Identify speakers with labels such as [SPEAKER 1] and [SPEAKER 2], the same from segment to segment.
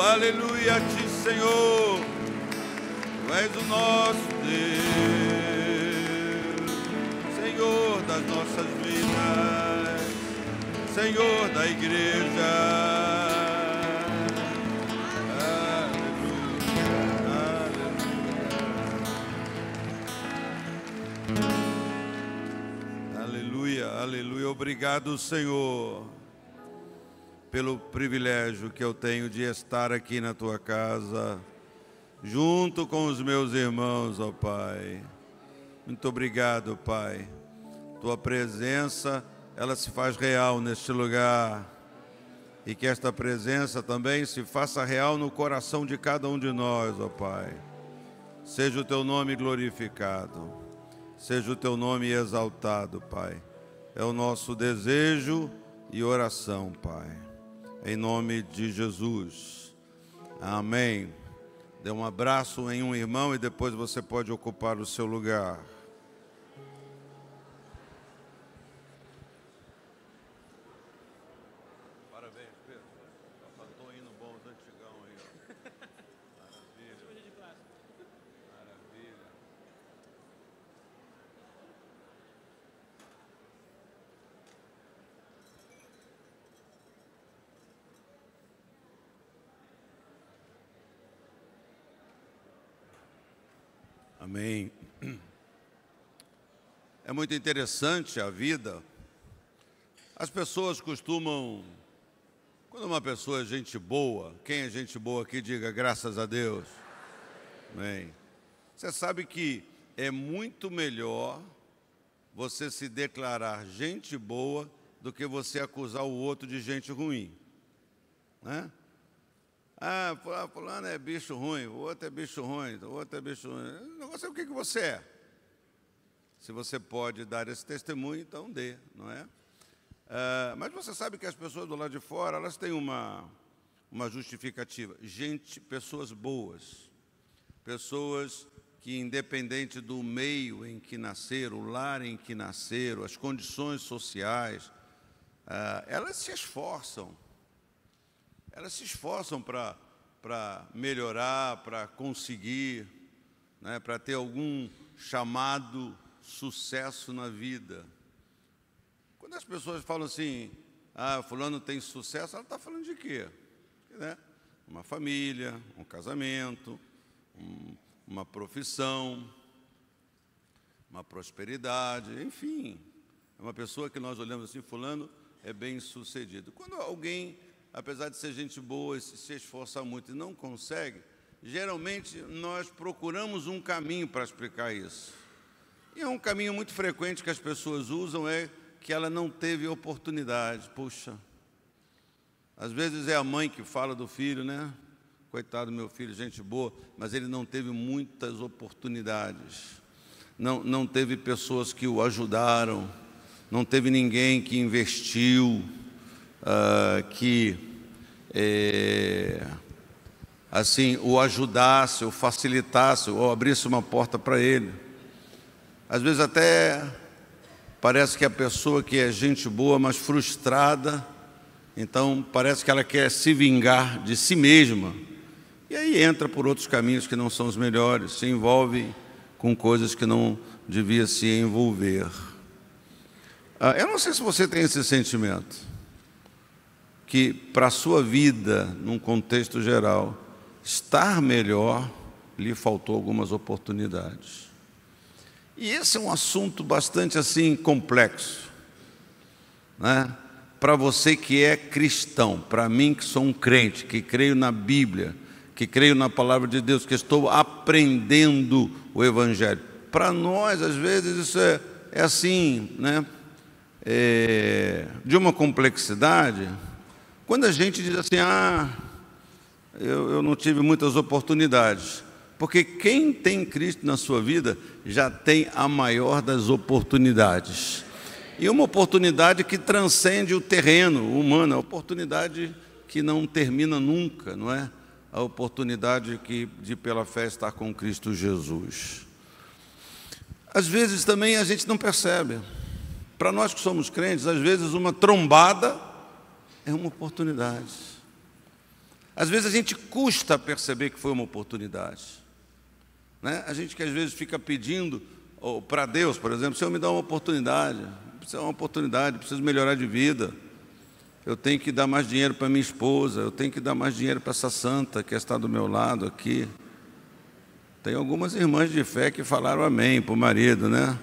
[SPEAKER 1] aleluia a ti, Senhor. Tu és o nosso Deus, Senhor das nossas vidas, Senhor da igreja. Aleluia, aleluia. Obrigado, Senhor pelo privilégio que eu tenho de estar aqui na tua casa, junto com os meus irmãos, ó Pai. Muito obrigado, Pai. Tua presença, ela se faz real neste lugar. E que esta presença também se faça real no coração de cada um de nós, ó Pai. Seja o teu nome glorificado. Seja o teu nome exaltado, Pai. É o nosso desejo e oração, Pai em nome de Jesus. Amém. Dê um abraço em um irmão e depois você pode ocupar o seu lugar. Amém. É muito interessante a vida. As pessoas costumam, quando uma pessoa é gente boa, quem é gente boa aqui, diga graças a Deus. Amém. Você sabe que é muito melhor você se declarar gente boa do que você acusar o outro de gente ruim. Né? Ah, ah, fulano é bicho ruim, o outro é bicho ruim, o outro é bicho ruim. Não sei o que, que você é. Se você pode dar esse testemunho, então dê, não é? Ah, mas você sabe que as pessoas do lado de fora, elas têm uma, uma justificativa. Gente, pessoas boas, pessoas que, independente do meio em que nasceram, o lar em que nasceram, as condições sociais, ah, elas se esforçam elas se esforçam para melhorar, para conseguir, né, para ter algum chamado sucesso na vida. Quando as pessoas falam assim, ah, fulano tem sucesso, ela está falando de quê? Né? Uma família, um casamento, um, uma profissão, uma prosperidade, enfim. É uma pessoa que nós olhamos assim, fulano é bem sucedido. Quando alguém apesar de ser gente boa e se esforçar muito e não consegue, geralmente nós procuramos um caminho para explicar isso. E é um caminho muito frequente que as pessoas usam é que ela não teve oportunidade. Puxa. Às vezes é a mãe que fala do filho, né? Coitado meu filho, gente boa, mas ele não teve muitas oportunidades. Não, não teve pessoas que o ajudaram, não teve ninguém que investiu, uh, que é, assim, o ajudasse, o facilitasse, ou abrisse uma porta para ele. Às vezes até parece que a pessoa que é gente boa, mas frustrada, então parece que ela quer se vingar de si mesma. E aí entra por outros caminhos que não são os melhores, se envolve com coisas que não devia se envolver. Ah, eu não sei se você tem esse sentimento que para a sua vida, num contexto geral, estar melhor, lhe faltou algumas oportunidades. E esse é um assunto bastante assim complexo, né? Para você que é cristão, para mim que sou um crente, que creio na Bíblia, que creio na palavra de Deus, que estou aprendendo o Evangelho. Para nós, às vezes, isso é, é assim, né? É, de uma complexidade quando a gente diz assim, ah, eu, eu não tive muitas oportunidades, porque quem tem Cristo na sua vida já tem a maior das oportunidades. E uma oportunidade que transcende o terreno humano, a oportunidade que não termina nunca, não é? A oportunidade que, de, pela fé, estar com Cristo Jesus. Às vezes também a gente não percebe. Para nós que somos crentes, às vezes uma trombada é uma oportunidade. Às vezes a gente custa perceber que foi uma oportunidade. Né? A gente que às vezes fica pedindo para Deus, por exemplo, Senhor, me dá uma oportunidade, Precisa é uma oportunidade, preciso melhorar de vida. Eu tenho que dar mais dinheiro para minha esposa, eu tenho que dar mais dinheiro para essa santa que está do meu lado aqui. Tem algumas irmãs de fé que falaram amém para o marido, né?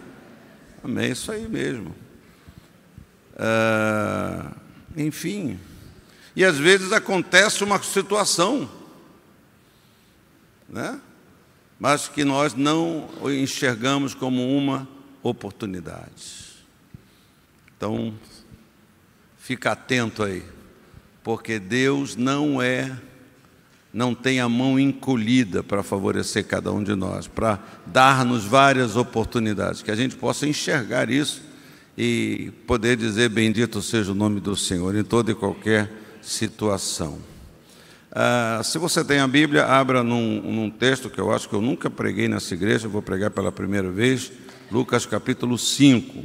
[SPEAKER 1] Amém, isso aí mesmo. Ah, enfim, e às vezes acontece uma situação, né? mas que nós não enxergamos como uma oportunidade. Então, fica atento aí, porque Deus não é, não tem a mão encolhida para favorecer cada um de nós, para dar-nos várias oportunidades, que a gente possa enxergar isso e poder dizer bendito seja o nome do Senhor em toda e qualquer situação. Ah, se você tem a Bíblia, abra num, num, texto que eu acho que eu nunca preguei nessa igreja, vou pregar pela primeira vez, Lucas capítulo 5.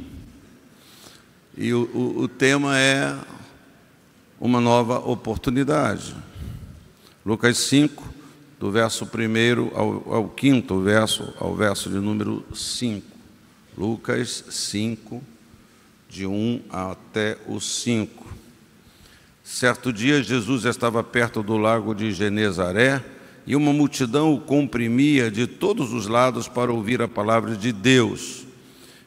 [SPEAKER 1] E o, o, o tema é uma nova oportunidade. Lucas 5, do verso 1 ao, ao quinto verso, ao verso de número 5. Lucas 5, de 1 até o 5. Certo dia, Jesus estava perto do lago de Genezaré e uma multidão o comprimia de todos os lados para ouvir a palavra de Deus.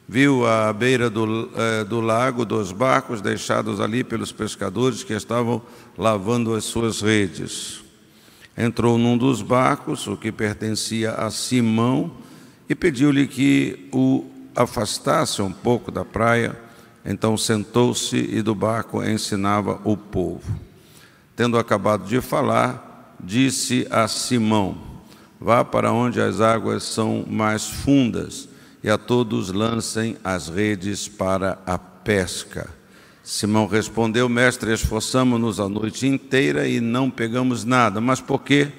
[SPEAKER 1] Viu à beira do, eh, do lago dois barcos deixados ali pelos pescadores que estavam lavando as suas redes. Entrou num dos barcos, o que pertencia a Simão, e pediu-lhe que o afastasse um pouco da praia então sentou-se e do barco ensinava o povo. Tendo acabado de falar, disse a Simão: Vá para onde as águas são mais fundas, e a todos lancem as redes para a pesca. Simão respondeu: Mestre, esforçamo-nos a noite inteira e não pegamos nada, mas porque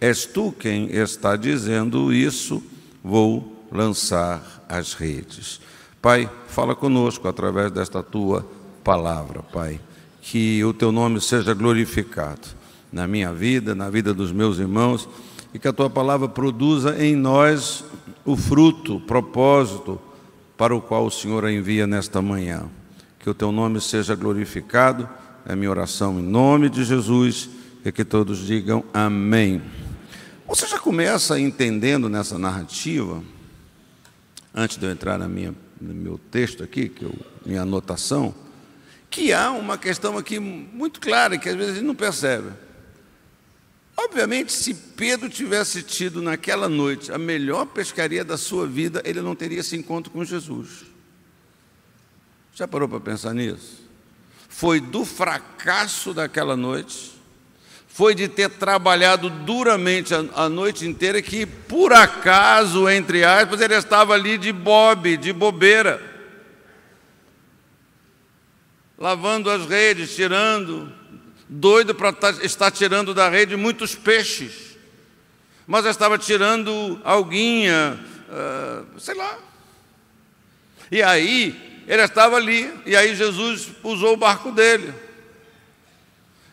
[SPEAKER 1] és tu quem está dizendo isso, vou lançar as redes. Pai, fala conosco através desta tua palavra, Pai. Que o teu nome seja glorificado na minha vida, na vida dos meus irmãos, e que a tua palavra produza em nós o fruto, o propósito para o qual o Senhor a envia nesta manhã. Que o teu nome seja glorificado, é minha oração em nome de Jesus, e que todos digam amém. Você já começa entendendo nessa narrativa, antes de eu entrar na minha no meu texto aqui, que eu, minha anotação, que há uma questão aqui muito clara que às vezes a gente não percebe. Obviamente, se Pedro tivesse tido naquela noite a melhor pescaria da sua vida, ele não teria esse encontro com Jesus. Já parou para pensar nisso? Foi do fracasso daquela noite foi de ter trabalhado duramente a, a, noite inteira, que por acaso, entre aspas, ele estava ali de bobe, de bobeira, lavando as redes, tirando, doido para tá, estar tirando da rede muitos peixes, mas estava tirando alguinha, uh, sei lá. E aí, ele estava ali, e aí Jesus usou o barco dele.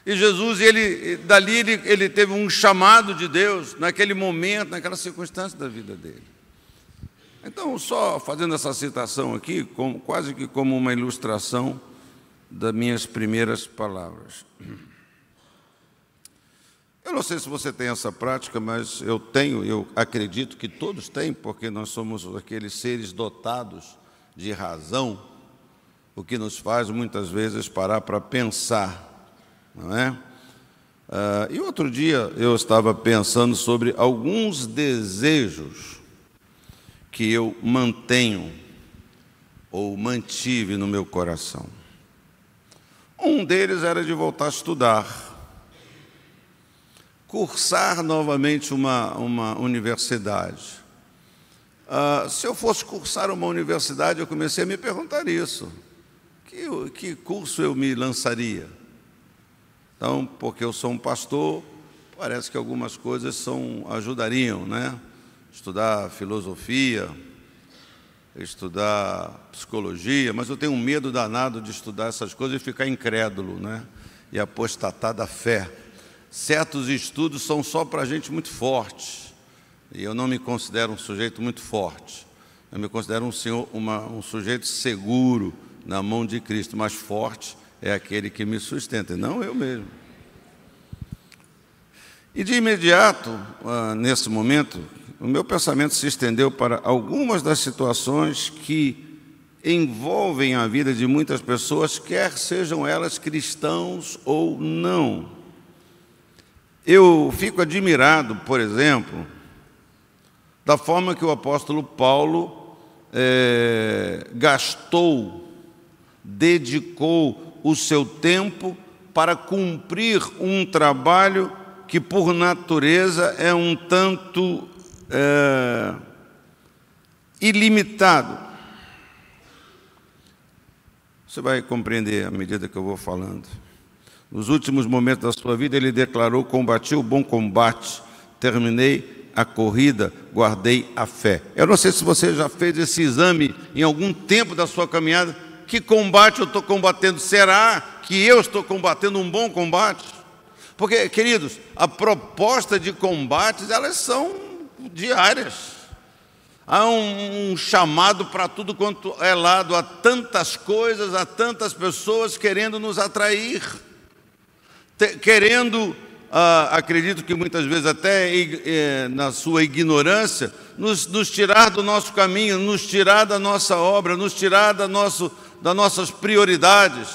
[SPEAKER 1] E Jesus, ele, dali ele, ele teve um chamado de Deus naquele momento, naquela circunstância da vida dele. Então, só fazendo essa citação aqui, como, quase que como uma ilustração das minhas primeiras palavras. Eu não sei se você tem essa prática, mas eu tenho, eu acredito que todos têm, porque nós somos aqueles seres dotados de razão, o que nos faz muitas vezes parar para pensar não é? Ah, e outro dia eu estava pensando sobre alguns desejos que eu mantenho ou mantive no meu coração. Um deles era de voltar a estudar cursar novamente uma, uma universidade. Ah, se eu fosse cursar uma universidade, eu comecei a me perguntar isso: que, que curso eu me lançaria? Então, porque eu sou um pastor, parece que algumas coisas são ajudariam, né? Estudar filosofia, estudar psicologia, mas eu tenho um medo danado de estudar essas coisas e ficar incrédulo, né? E apostatar da fé. Certos estudos são só para gente muito forte, e eu não me considero um sujeito muito forte. Eu me considero um, senhor, uma, um sujeito seguro na mão de Cristo, mas forte é aquele que me sustenta, e não eu mesmo. E de imediato, ah, nesse momento, o meu pensamento se estendeu para algumas das situações que envolvem a vida de muitas pessoas, quer sejam elas cristãos ou não. Eu fico admirado, por exemplo, da forma que o apóstolo Paulo é, gastou, dedicou o seu tempo para cumprir um trabalho que, por natureza, é um tanto é, ilimitado. Você vai compreender à medida que eu vou falando. Nos últimos momentos da sua vida, ele declarou: Combati o bom combate, terminei a corrida, guardei a fé. Eu não sei se você já fez esse exame em algum tempo da sua caminhada que combate eu estou combatendo? Será que eu estou combatendo um bom combate? Porque, queridos, a proposta de combates, elas são diárias. Há um, um chamado para tudo quanto é lado, há tantas coisas, há tantas pessoas querendo nos atrair, te, querendo ah, acredito que muitas vezes até eh, na sua ignorância, nos, nos, tirar do nosso caminho, nos tirar da nossa obra, nos tirar da nosso, das nossas prioridades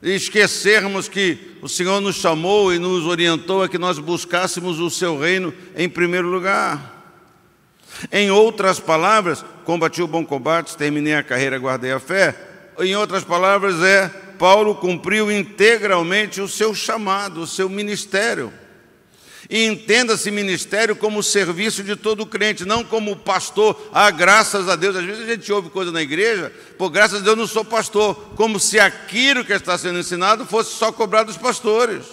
[SPEAKER 1] e esquecermos que o Senhor nos chamou e nos orientou a que nós buscássemos o seu reino em primeiro lugar. Em outras palavras, combati o bom combate, terminei a carreira, guardei a fé. Em outras palavras, é Paulo cumpriu integralmente o seu chamado, o seu ministério. E entenda-se ministério como o serviço de todo crente, não como pastor. Ah, graças a Deus, às vezes a gente ouve coisa na igreja, por graças a Deus não sou pastor, como se aquilo que está sendo ensinado fosse só cobrado dos pastores.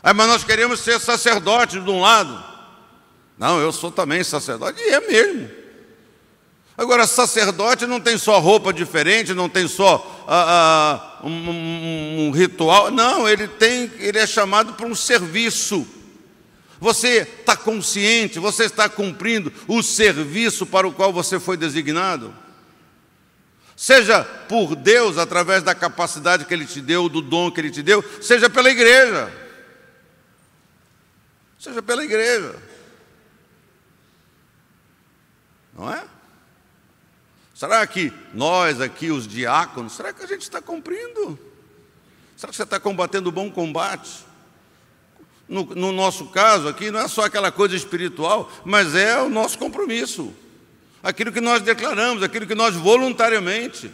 [SPEAKER 1] Ah, mas nós queremos ser sacerdotes de um lado. Não, eu sou também sacerdote, e é mesmo. Agora, sacerdote não tem só roupa diferente, não tem só ah, ah, um, um ritual. Não, ele tem, ele é chamado para um serviço. Você está consciente, você está cumprindo o serviço para o qual você foi designado? Seja por Deus, através da capacidade que Ele te deu, do dom que Ele te deu, seja pela igreja. Seja pela igreja. Não é? Será que nós aqui, os diáconos, será que a gente está cumprindo? Será que você está combatendo o bom combate? No, no, nosso caso aqui, não é só aquela coisa espiritual, mas é o nosso compromisso. Aquilo que nós declaramos, aquilo que nós voluntariamente.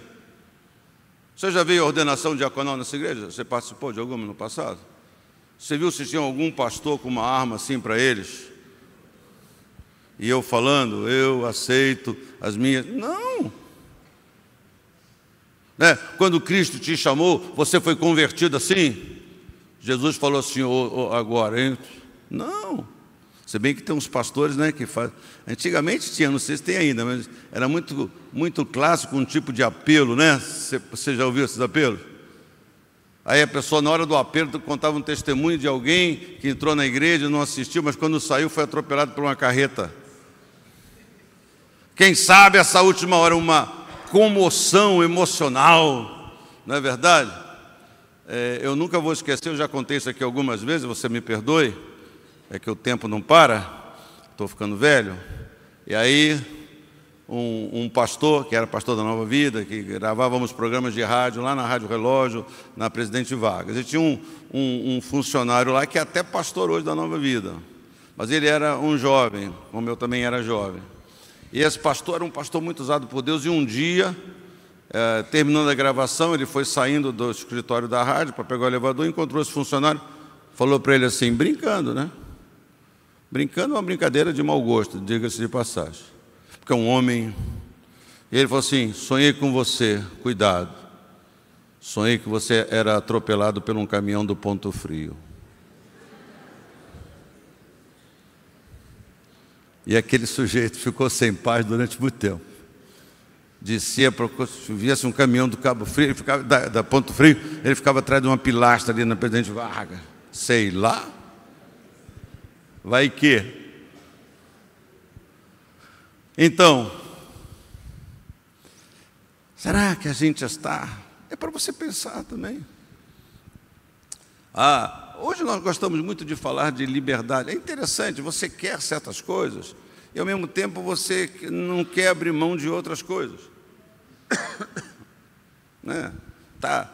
[SPEAKER 1] Você já viu a ordenação diaconal nessa igreja? Você participou de alguma no passado? Você viu se tinha algum pastor com uma arma assim para eles? e eu falando, eu aceito as minhas. Não! Né? Quando Cristo te chamou, você foi convertido assim? Jesus falou assim, oh, agora, hein? Não! Se bem que tem uns pastores né, que fazem. Antigamente tinha, não sei se tem ainda, mas era muito, muito clássico um tipo de apelo, né? Você já ouviu esses apelos? Aí a pessoa, na hora do apelo, contava um testemunho de alguém que entrou na igreja, não assistiu, mas quando saiu foi atropelado por uma carreta. Quem sabe essa última hora é uma comoção emocional, não é verdade? É, eu nunca vou esquecer, eu já contei isso aqui algumas vezes, você me perdoe, é que o tempo não para, estou ficando velho. E aí, um, um, pastor, que era pastor da Nova Vida, que gravávamos programas de rádio lá na Rádio Relógio, na Presidente Vargas. E tinha um, um, um funcionário lá que é até pastor hoje da Nova Vida, mas ele era um jovem, como eu também era jovem. E esse pastor era um pastor muito usado por Deus, e um dia, é, terminando a gravação, ele foi saindo do escritório da rádio para pegar o elevador, encontrou esse funcionário, falou para ele assim, brincando, né? Brincando é uma brincadeira de mau gosto, diga-se de passagem. Porque é um homem. E ele falou assim: sonhei com você, cuidado. Sonhei que você era atropelado por um caminhão do Ponto Frio. E aquele sujeito ficou sem paz durante muito tempo. Descia, viesse um caminhão do Cabo Frio, ele ficava, da, da Ponto Frio, ele ficava atrás de uma pilastra ali na Presidente Vargas. Sei lá. Vai que. Então, será que a gente está? É para você pensar também. Ah, hoje nós gostamos muito de falar de liberdade. É interessante, você quer certas coisas e ao mesmo tempo você não quer abrir mão de outras coisas. né? Tá,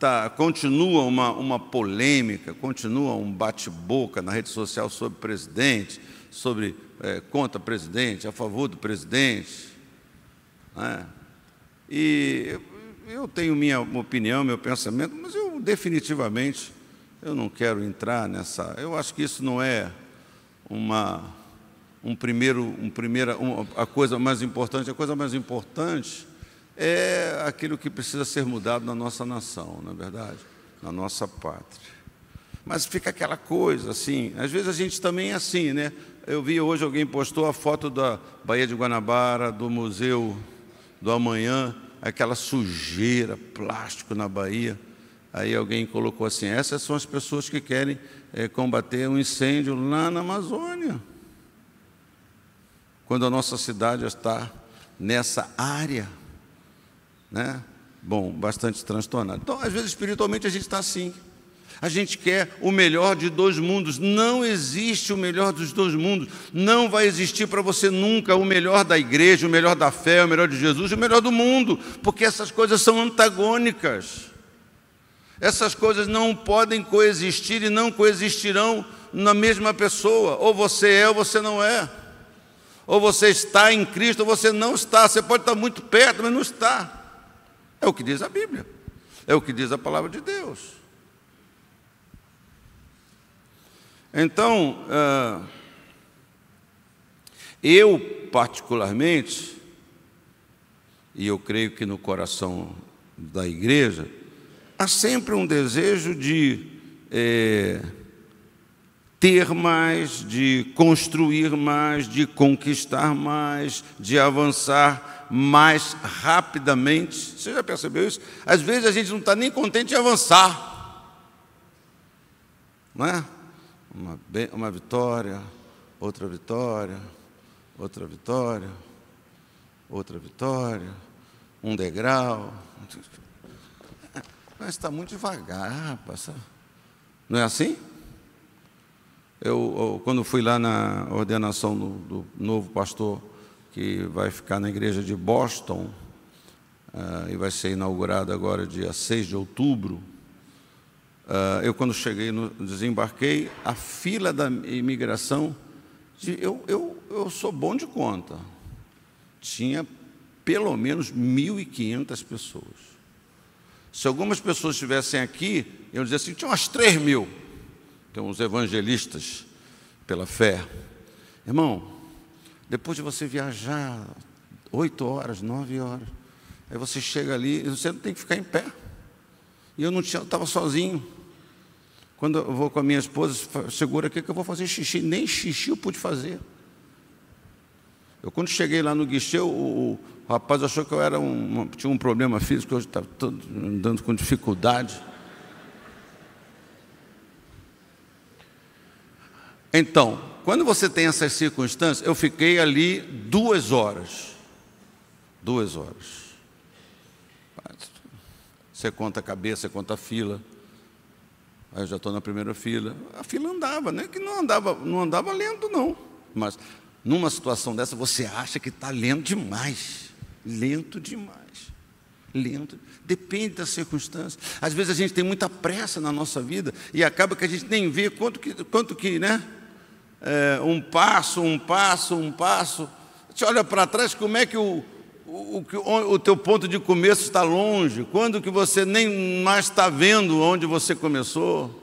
[SPEAKER 1] tá, continua uma, uma polêmica, continua um bate-boca na rede social sobre presidente, sobre é, contra presidente, a favor do presidente. Né? E eu, eu tenho minha opinião, meu pensamento, mas eu definitivamente eu não quero entrar nessa. Eu acho que isso não é uma um primeiro, um primeira, um, a coisa mais importante. A coisa mais importante é aquilo que precisa ser mudado na nossa nação, na é verdade, na nossa pátria. Mas fica aquela coisa assim. Às vezes a gente também é assim, né? Eu vi hoje alguém postou a foto da Baía de Guanabara, do Museu do Amanhã, aquela sujeira, plástico na Bahia. Aí alguém colocou assim: essas são as pessoas que querem é, combater um incêndio lá na Amazônia. Quando a nossa cidade está nessa área, né? Bom, bastante transtornada. Então, às vezes, espiritualmente, a gente está assim. A gente quer o melhor de dois mundos. Não existe o melhor dos dois mundos. Não vai existir para você nunca o melhor da igreja, o melhor da fé, o melhor de Jesus, o melhor do mundo, porque essas coisas são antagônicas. Essas coisas não podem coexistir e não coexistirão na mesma pessoa. Ou você é ou você não é. Ou você está em Cristo ou você não está. Você pode estar muito perto, mas não está. É o que diz a Bíblia. É o que diz a palavra de Deus. Então, ah, eu particularmente, e eu creio que no coração da igreja, há sempre um desejo de é, ter mais, de construir mais, de conquistar mais, de avançar mais rapidamente. Você já percebeu isso? Às vezes a gente não está nem contente em avançar. Não é? Uma, uma vitória, outra vitória, outra vitória, outra vitória, um degrau. Mas está muito devagar, rapaz. Não é assim? Eu, eu, quando fui lá na ordenação do, do, novo pastor que vai ficar na igreja de Boston uh, e vai ser inaugurado agora dia 6 de outubro, uh, eu quando cheguei, no, desembarquei, a fila da imigração, de, eu, eu, eu sou bom de conta, tinha pelo menos 1.500 pessoas. Se algumas pessoas estivessem aqui, iam dizer assim: tinha umas 3 mil. Tem uns evangelistas pela fé. Irmão, depois de você viajar 8 horas, 9 horas, aí você chega ali e você não tem que ficar em pé. E eu não tinha, estava sozinho. Quando eu vou com a minha esposa, segura aqui que eu vou fazer xixi. Nem xixi eu pude fazer. Eu, quando cheguei lá no guichê, o, o rapaz achou que eu era um, tinha um problema físico, hoje estava tá andando com dificuldade. Então, quando você tem essas circunstâncias, eu fiquei ali duas horas. Duas horas. Você conta a cabeça, você conta a fila. Aí eu já estou na primeira fila. A fila andava, né? Que não andava, não andava lento, não. Mas numa situação dessa, você acha que está lento demais. Lento demais. Lento. Depende da circunstância. Às vezes a gente tem muita pressa na nossa vida e acaba que a gente nem vê quanto que, quanto que né? É, um passo, um passo, um passo. Você olha para trás, como é que o, o, o, o teu ponto de começo está longe? Quando que você nem mais está vendo onde você começou?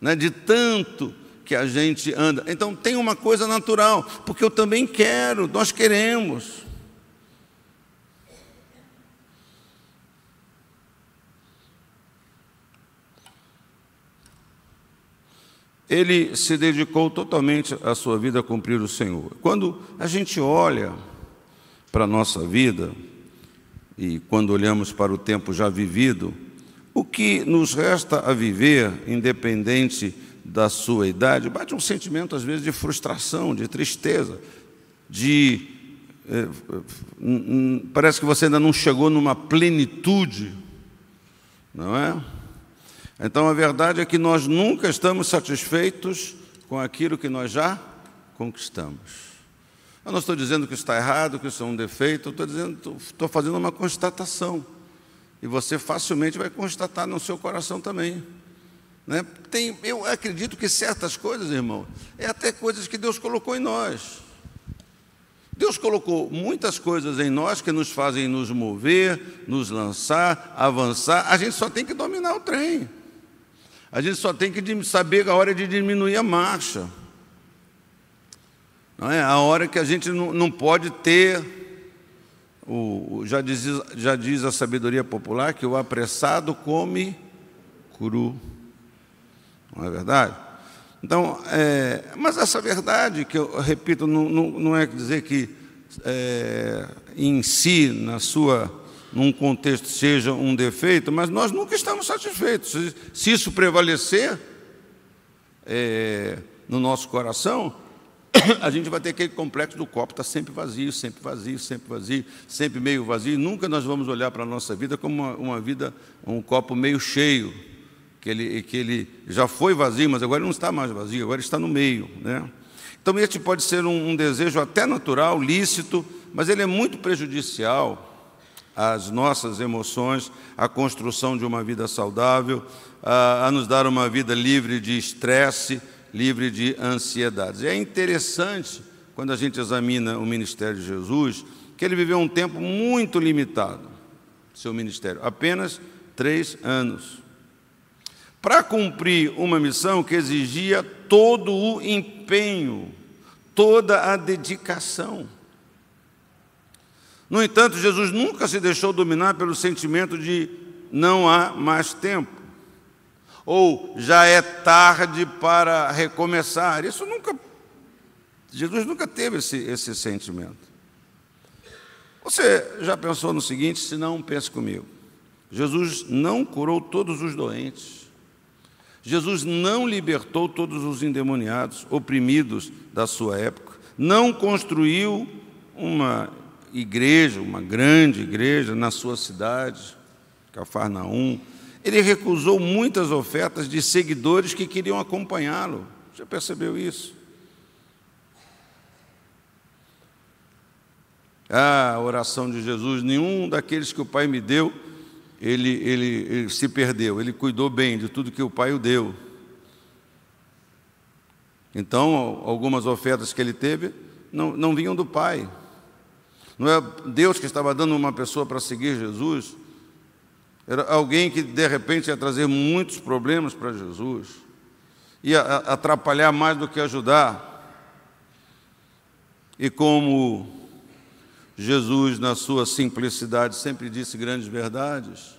[SPEAKER 1] Né? De tanto que a gente anda. Então tem uma coisa natural, porque eu também quero, nós queremos. ele se dedicou totalmente à sua vida a cumprir o Senhor. Quando a gente olha para a nossa vida, e quando olhamos para o tempo já vivido, o que nos resta a viver, independente da sua idade, bate um sentimento, às vezes, de frustração, de tristeza, de. É, parece que você ainda não chegou numa plenitude, não é? Então a verdade é que nós nunca estamos satisfeitos com aquilo que nós já conquistamos. Eu não estou dizendo que está errado, que isso é um defeito, eu estou dizendo, estou fazendo uma constatação. E você facilmente vai constatar no seu coração também. Né? Tem, eu acredito que certas coisas, irmão, é até coisas que Deus colocou em nós. Deus colocou muitas coisas em nós que nos fazem nos mover, nos lançar, avançar. A gente só tem que dominar o trem. A gente só tem que saber a hora de diminuir a marcha. Não é? A hora que a gente não, pode ter, o, já, diz, já diz a sabedoria popular que o apressado come cru. Não é verdade? Então, é, mas essa verdade, que eu repito, não, não, não é dizer que é, em si, na sua num contexto seja um defeito, mas nós nunca estamos satisfeitos. Se isso prevalecer é, no nosso coração, a gente vai ter aquele complexo do copo, está sempre vazio, sempre vazio, sempre vazio, sempre meio vazio. Nunca nós vamos olhar para a nossa vida como uma, uma, vida, um copo meio cheio, que ele, que ele já foi vazio, mas agora não está mais vazio, agora está no meio. Né? Então, este pode ser um, um desejo até natural, lícito, mas ele é muito prejudicial as nossas emoções, a construção de uma vida saudável, a, a nos dar uma vida livre de estresse, livre de ansiedades. E é interessante, quando a gente examina o ministério de Jesus, que ele viveu um tempo muito limitado, seu ministério, apenas três anos, para cumprir uma missão que exigia todo o empenho, toda a dedicação. No entanto, Jesus nunca se deixou dominar pelo sentimento de não há mais tempo, ou já é tarde para recomeçar. Isso nunca. Jesus nunca teve esse, esse sentimento. Você já pensou no seguinte? Se não, pense comigo. Jesus não curou todos os doentes. Jesus não libertou todos os endemoniados, oprimidos da sua época. Não construiu uma igreja, uma grande igreja na sua cidade, Cafarnaum. Ele recusou muitas ofertas de seguidores que queriam acompanhá-lo. Já percebeu isso? Ah, a oração de Jesus, nenhum daqueles que o Pai me deu, ele, ele, ele se perdeu, ele cuidou bem de tudo que o Pai o deu. Então, algumas ofertas que ele teve não, não vinham do Pai. Não é Deus que estava dando uma pessoa para seguir Jesus, era alguém que de repente ia trazer muitos problemas para Jesus, ia atrapalhar mais do que ajudar. E como Jesus, na sua simplicidade, sempre disse grandes verdades,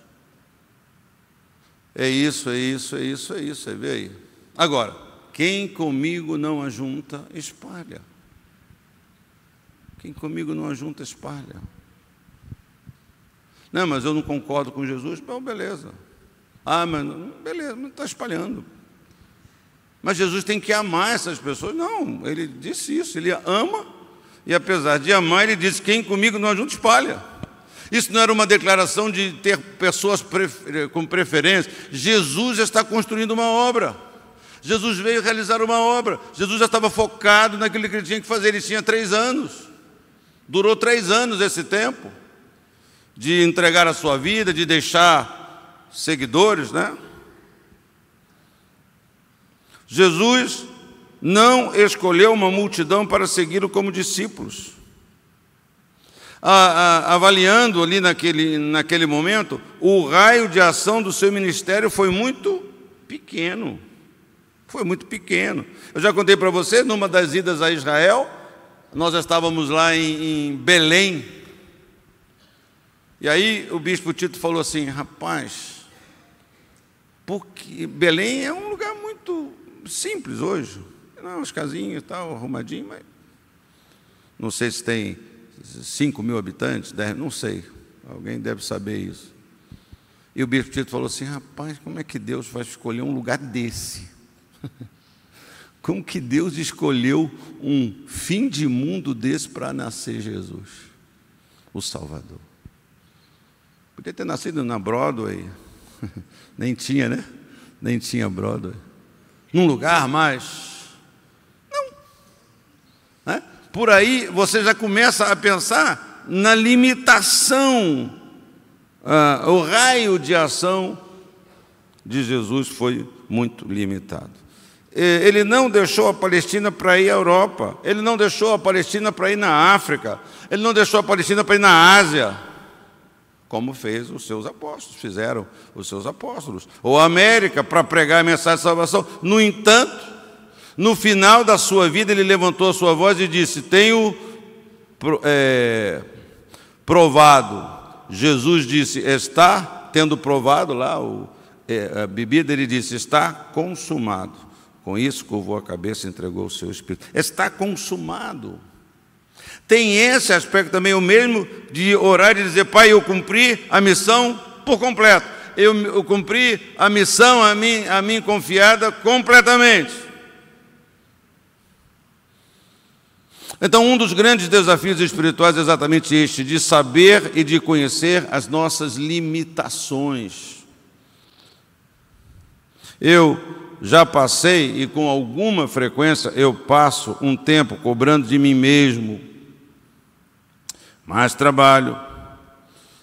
[SPEAKER 1] é isso, é isso, é isso, é isso, é vê aí. Agora, quem comigo não ajunta, espalha. Quem comigo não ajunta, espalha. Não, mas eu não concordo com Jesus. Bom, beleza. Ah, mas beleza, não está espalhando. Mas Jesus tem que amar essas pessoas. Não, ele disse isso, ele ama, e apesar de amar, ele disse: quem comigo não ajunta, espalha. Isso não era uma declaração de ter pessoas prefer eh, com preferência. Jesus já está construindo uma obra. Jesus veio realizar uma obra. Jesus já estava focado naquilo que ele tinha que fazer. Ele tinha três anos. Durou três anos esse tempo de entregar a sua vida, de deixar seguidores, né? Jesus não escolheu uma multidão para segui-lo como discípulos. A, a, avaliando ali naquele, naquele momento, o raio de ação do seu ministério foi muito pequeno. Foi muito pequeno. Eu já contei para vocês, numa das idas a Israel, nós estávamos lá em, em Belém, e aí o bispo Tito falou assim: rapaz, porque Belém é um lugar muito simples hoje, não, as casinhas e tal, arrumadinho, mas não sei se tem 5 mil habitantes, 10, não sei, alguém deve saber isso. E o bispo Tito falou assim: rapaz, como é que Deus vai escolher um lugar desse? Como que Deus escolheu um fim de mundo desse para nascer Jesus, o Salvador? Podia ter nascido na Broadway, nem tinha, né? Nem tinha Broadway. Num lugar mais. Não. Né? Por aí você já começa a pensar na limitação, ah, o raio de ação de Jesus foi muito limitado. Eh, ele não deixou a Palestina para ir à Europa, ele não deixou a Palestina para ir na África, ele não deixou a Palestina para ir na Ásia, como fez os seus apóstolos, fizeram os seus apóstolos, ou a América para pregar a mensagem de salvação. No entanto, no final da sua vida, ele levantou a sua voz e disse: Tenho é, provado. Jesus disse: Está tendo provado lá o, é, a bebida, ele disse: Está consumado. Com isso, curvou a cabeça e entregou o seu espírito. Está consumado. Tem esse aspecto também, o mesmo de orar e dizer: Pai, eu cumpri a missão por completo. Eu, eu cumpri a missão a mim, a mim confiada completamente. Então, um dos grandes desafios espirituais é exatamente este: de saber e de conhecer as nossas limitações. Eu já passei e com alguma frequência eu passo um tempo cobrando de mim mesmo. Mais trabalho,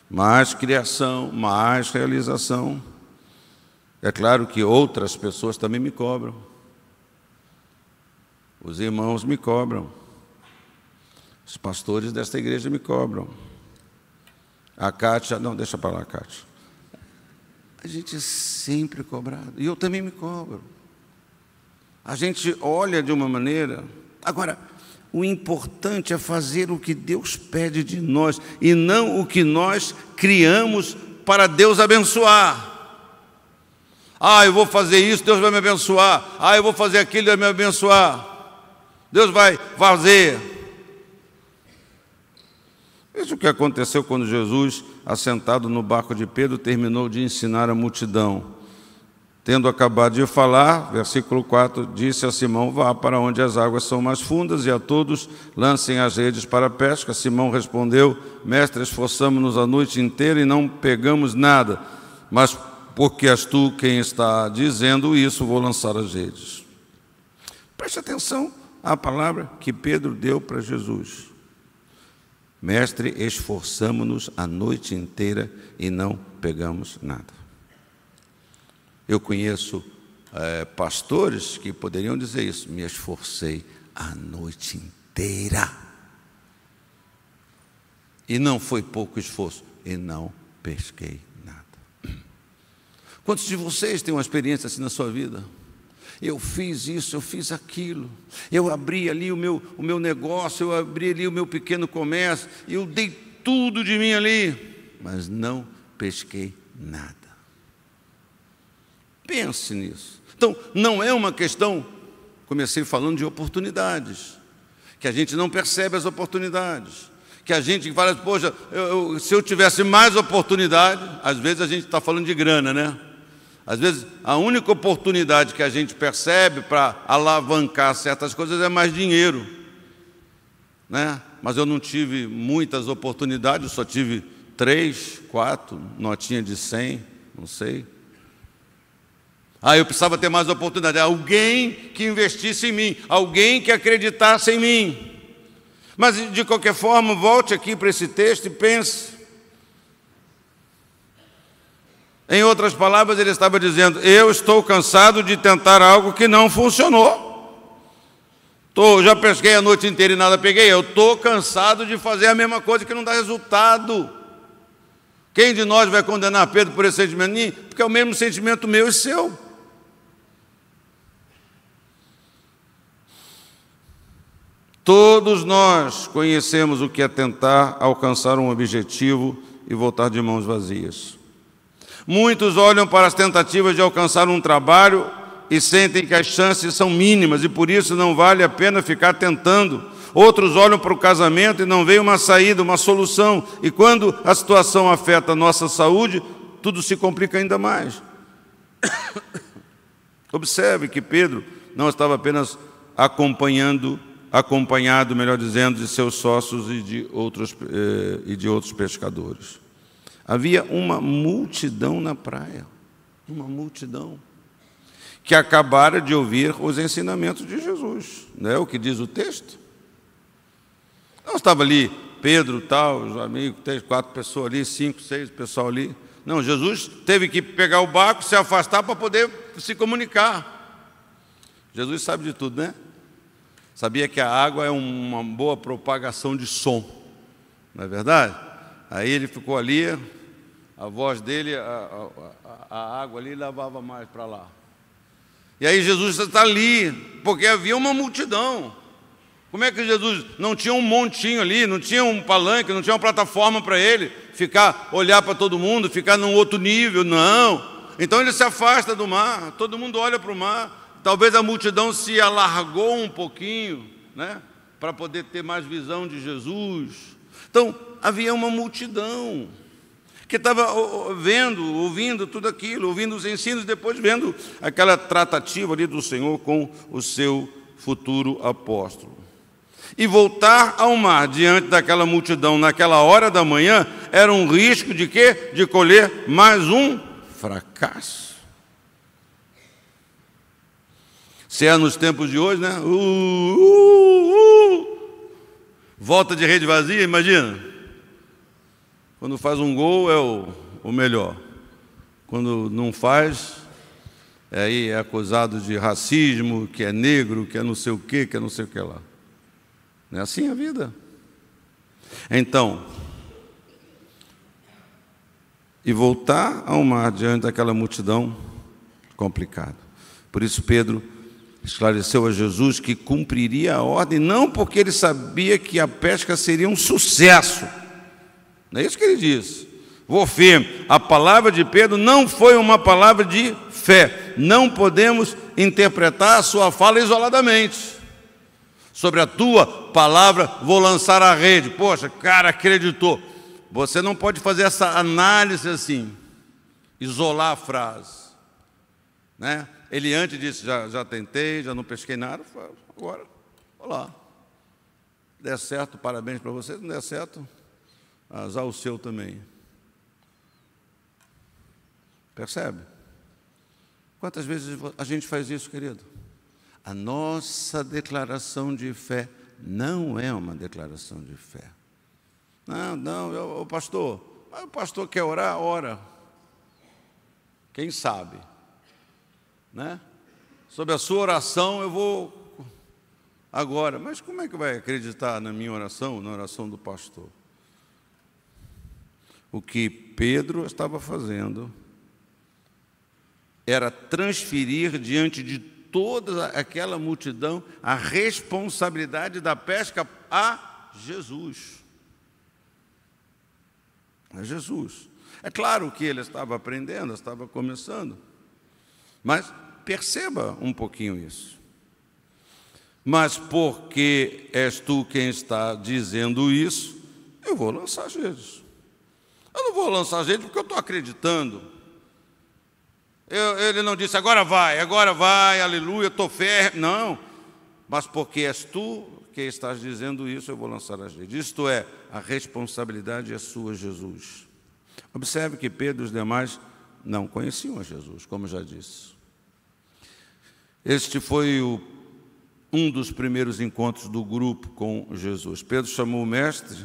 [SPEAKER 1] mais criação, mais realização. É claro que outras pessoas também me cobram. Os irmãos me cobram. Os pastores desta igreja me cobram. A Kátia, não, deixa para lá, Kátia. A gente é sempre cobrado. E eu também me cobro. A gente olha de uma maneira. Agora, o importante é fazer o que Deus pede de nós e não o que nós criamos para Deus abençoar. Ah, eu vou fazer isso, Deus vai me abençoar. Ah, eu vou fazer aquilo, Deus vai me abençoar. Deus vai fazer. Veja o que aconteceu quando Jesus assentado no barco de Pedro, terminou de ensinar a multidão. Tendo acabado de falar, versículo 4, disse a Simão: Vá para onde as águas são mais fundas e a todos lancem as redes para a pesca. Simão respondeu: Mestre, esforçamos-nos a noite inteira e não pegamos nada, mas porque és tu quem está dizendo isso, vou lançar as redes. Preste atenção à palavra que Pedro deu para Jesus. Mestre, esforçamo-nos a noite inteira e não pegamos nada. Eu conheço é, pastores que poderiam dizer isso. Me esforcei a noite inteira. E não foi pouco esforço. E não pesquei nada. Quantos de vocês têm uma experiência assim na sua vida? eu fiz isso, eu fiz aquilo, eu abri ali o meu, o meu negócio, eu abri ali o meu pequeno comércio, eu dei tudo de mim ali, mas não pesquei nada. Pense nisso. Então, não é uma questão, comecei falando de oportunidades, que a gente não percebe as oportunidades, que a gente fala, poxa, eu, eu, se eu tivesse mais oportunidade, às vezes a gente está falando de grana, né? Às vezes, a única oportunidade que a gente percebe para alavancar certas coisas é mais dinheiro. Né? Mas eu não tive muitas oportunidades, só tive três, quatro, notinha de cem, não sei. Ah, eu precisava ter mais oportunidade. É alguém que investisse em mim, alguém que acreditasse em mim. Mas, de qualquer forma, volte aqui para esse texto e pense. Em outras palavras, ele estava dizendo: Eu estou cansado de tentar algo que não funcionou. Tô, já pesquei a noite inteira e nada peguei. Eu estou cansado de fazer a mesma coisa que não dá resultado. Quem de nós vai condenar Pedro por esse sentimento? Porque é o mesmo sentimento meu e seu. Todos nós conhecemos o que é tentar alcançar um objetivo e voltar de mãos vazias. Muitos olham para as tentativas de alcançar um trabalho e sentem que as chances são mínimas e por isso não vale a pena ficar tentando. Outros olham para o casamento e não veem uma saída, uma solução. E quando a situação afeta a nossa saúde, tudo se complica ainda mais. Observe que Pedro não estava apenas acompanhando, acompanhado, melhor dizendo, de seus sócios e de outros, eh, e de outros pescadores. Havia uma multidão na praia, uma multidão, que acabara de ouvir os ensinamentos de Jesus, não é o que diz o texto? Não estava ali Pedro, tal, os amigos, três, quatro pessoas ali, cinco, seis, pessoal ali. Não, Jesus teve que pegar o barco, se afastar para poder se comunicar. Jesus sabe de tudo, né? Sabia que a água é uma boa propagação de som, não é verdade? Aí ele ficou ali, a voz dele, a, a, a água ali lavava mais para lá. E aí Jesus está ali, porque havia uma multidão. Como é que Jesus não tinha um montinho ali, não tinha um palanque, não tinha uma plataforma para ele ficar, olhar para todo mundo, ficar num outro nível? Não. Então ele se afasta do mar, todo mundo olha para o mar. Talvez a multidão se alargou um pouquinho, né, para poder ter mais visão de Jesus. Então, havia uma multidão que estava vendo, ouvindo tudo aquilo, ouvindo os ensinos, depois vendo aquela tratativa ali do Senhor com o seu futuro apóstolo. E voltar ao mar diante daquela multidão naquela hora da manhã era um risco de quê? De colher mais um fracasso. Se é nos tempos de hoje, né? Uh, uh, uh. uh. Volta de rede vazia, imagina. Quando faz um gol é o, o melhor. Quando não faz, aí é acusado de racismo, que é negro, que é não sei o que, que é não sei o que lá. Não é assim a vida. Então, e voltar ao mar diante daquela multidão, complicado. Por isso, Pedro esclareceu a Jesus que cumpriria a ordem, não porque ele sabia que a pesca seria um sucesso não é isso que ele diz. Vou firme. A palavra de Pedro não foi uma palavra de fé. Não podemos interpretar a sua fala isoladamente. Sobre a tua palavra, vou lançar a rede. Poxa, cara, acreditou. Você não pode fazer essa análise assim, isolar a frase. Né? Ele antes disse: já, já tentei, já não pesquei nada. Agora, olá. Der certo, parabéns para você. Não der certo, azar o seu também. Percebe? Quantas vezes a gente faz isso, querido? A nossa declaração de fé não é uma declaração de fé. Não, não, o pastor, o pastor quer orar, ora. Quem sabe? Né? Sobre a sua oração eu vou agora. Mas como é que vai acreditar na minha oração, na oração do pastor? o que Pedro estava fazendo era transferir diante de toda aquela multidão a responsabilidade da pesca a Jesus. A Jesus. É claro que ele estava aprendendo, estava começando, mas perceba um pouquinho isso. Mas porque és tu quem está dizendo isso, eu vou lançar Jesus. Eu não vou lançar gente porque eu estou acreditando. Eu, ele não disse, agora vai, agora vai, aleluia, estou ferro. Não, mas porque és tu que estás dizendo isso, eu vou lançar as gente. Isto é, a responsabilidade é sua, Jesus. Observe que Pedro e os demais não conheciam a Jesus, como já disse. Este foi o, um dos primeiros encontros do grupo com Jesus. Pedro chamou o mestre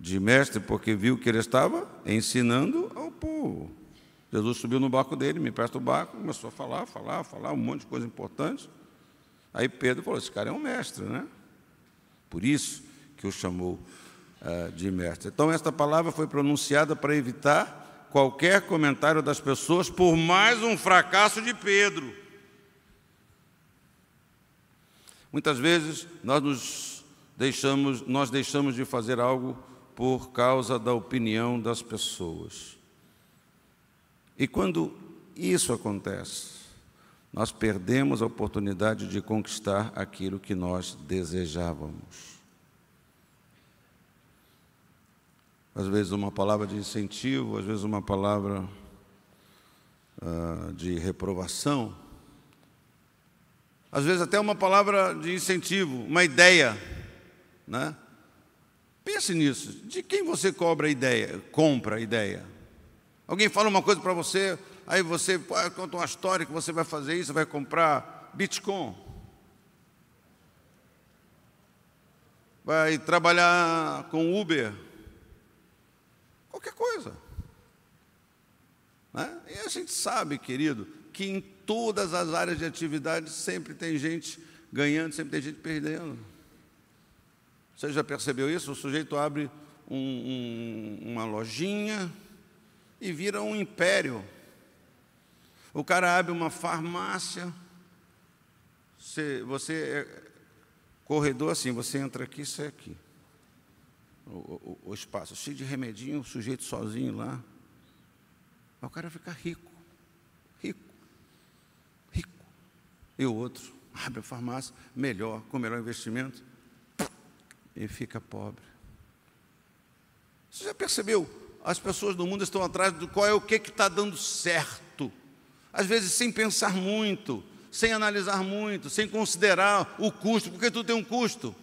[SPEAKER 1] de mestre, porque viu que ele estava ensinando ao povo. Jesus subiu no barco dele, me presta o barco, começou a falar, falar, falar, um monte de coisa importante. Aí Pedro falou: Esse cara é um mestre, né? Por isso que o chamou uh, de mestre. Então, esta palavra foi pronunciada para evitar qualquer comentário das pessoas por mais um fracasso de Pedro. Muitas vezes nós nos deixamos, nós deixamos de fazer algo por causa da opinião das pessoas. E quando isso acontece, nós perdemos a oportunidade de conquistar aquilo que nós desejávamos. Às vezes, uma palavra de incentivo, às vezes, uma palavra uh, de reprovação, às vezes, até uma palavra de incentivo, uma ideia, né? Pense nisso. De quem você cobra a ideia, compra a ideia? Alguém fala uma coisa para você, aí você ah, conta uma história que você vai fazer isso, vai comprar Bitcoin. Vai trabalhar com Uber. Qualquer coisa. Né? E a gente sabe, querido, que em todas as áreas de atividade sempre tem gente ganhando, sempre tem gente perdendo. Você já percebeu isso? O sujeito abre um, um, uma lojinha e vira um império. O cara abre uma farmácia. Você, você é corredor assim, você entra aqui, sai aqui. O, o, o espaço cheio de remedinho, o sujeito sozinho lá. o cara fica rico, rico, rico. E o outro abre a farmácia, melhor, com melhor investimento e fica pobre. Você já percebeu? As pessoas do mundo estão atrás do qual é o que está dando certo. Às vezes sem pensar muito, sem analisar muito, sem considerar o custo, porque tu tem um custo.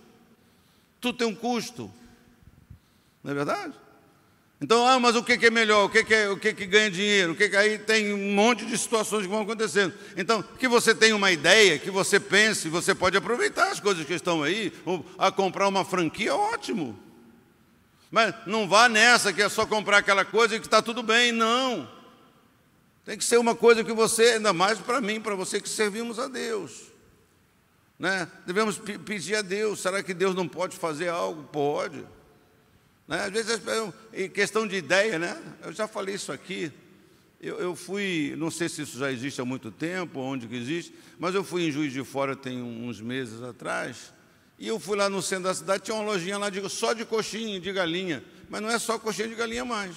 [SPEAKER 1] Tu tem um custo. Não é verdade? Então, ah, mas o que é melhor? O que, é, o que, é que ganha dinheiro? O que, é que aí tem um monte de situações que vão acontecendo. Então, que você tenha uma ideia, que você pense, você pode aproveitar as coisas que estão aí, a comprar uma franquia, ótimo. Mas não vá nessa que é só comprar aquela coisa e que está tudo bem, não. Tem que ser uma coisa que você, ainda mais para mim, para você que servimos a Deus. Né? Devemos pedir a Deus, será que Deus não pode fazer algo? Pode. Né? Às vezes, em questão de ideia, né? eu já falei isso aqui. Eu, eu, fui, não sei se isso já existe há muito tempo, onde que existe, mas eu fui em Juiz de Fora tem uns meses atrás, e eu fui lá no centro da cidade, tinha uma lojinha lá de, só de coxinha de galinha, mas não é só coxinha de galinha mais.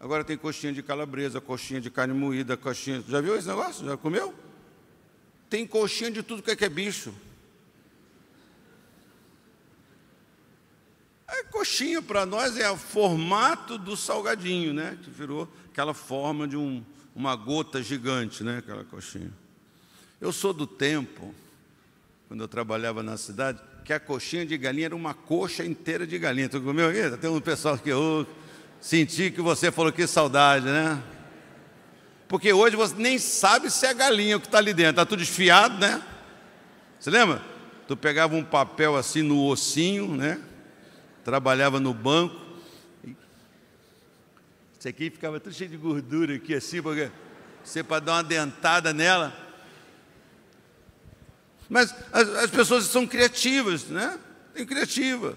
[SPEAKER 1] Agora tem coxinha de calabresa, coxinha de carne moída, coxinha. Já viu esse negócio? Já comeu? Tem coxinha de tudo que é, que é bicho. A é coxinha para nós é o formato do salgadinho, né? Que virou aquela forma de um, uma gota gigante, né? Aquela coxinha. Eu sou do tempo, quando eu trabalhava na cidade, que a coxinha de galinha era uma coxa inteira de galinha. Tu comeu aqui? Tem um pessoal que eu senti que você falou que saudade, né? Porque hoje você nem sabe se é galinha o que está ali dentro, está tudo desfiado, né? Você lembra? Tu pegava um papel assim no ossinho, né? trabalhava no banco. Isso aqui ficava tudo cheio de gordura aqui assim, porque você para dar uma dentada nela. Mas as, as pessoas são criativas, né? Tem criativa.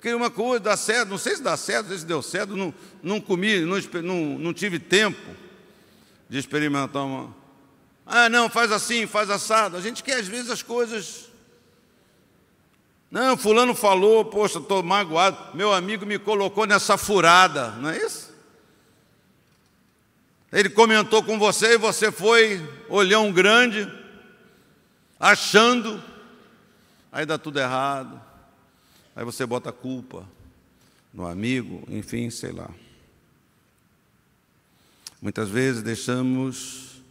[SPEAKER 1] Queria uma coisa, dá certo, não sei se dá certo, não sei se deu certo, não, não comi, não, não, não tive tempo de experimentar uma. Ah, não, faz assim, faz assado. A gente quer às vezes as coisas não, fulano falou, poxa, estou magoado, meu amigo me colocou nessa furada, não é isso? Ele comentou com você e você foi olhão grande, achando, aí dá tudo errado, aí você bota a culpa no amigo, enfim, sei lá. Muitas vezes deixamos,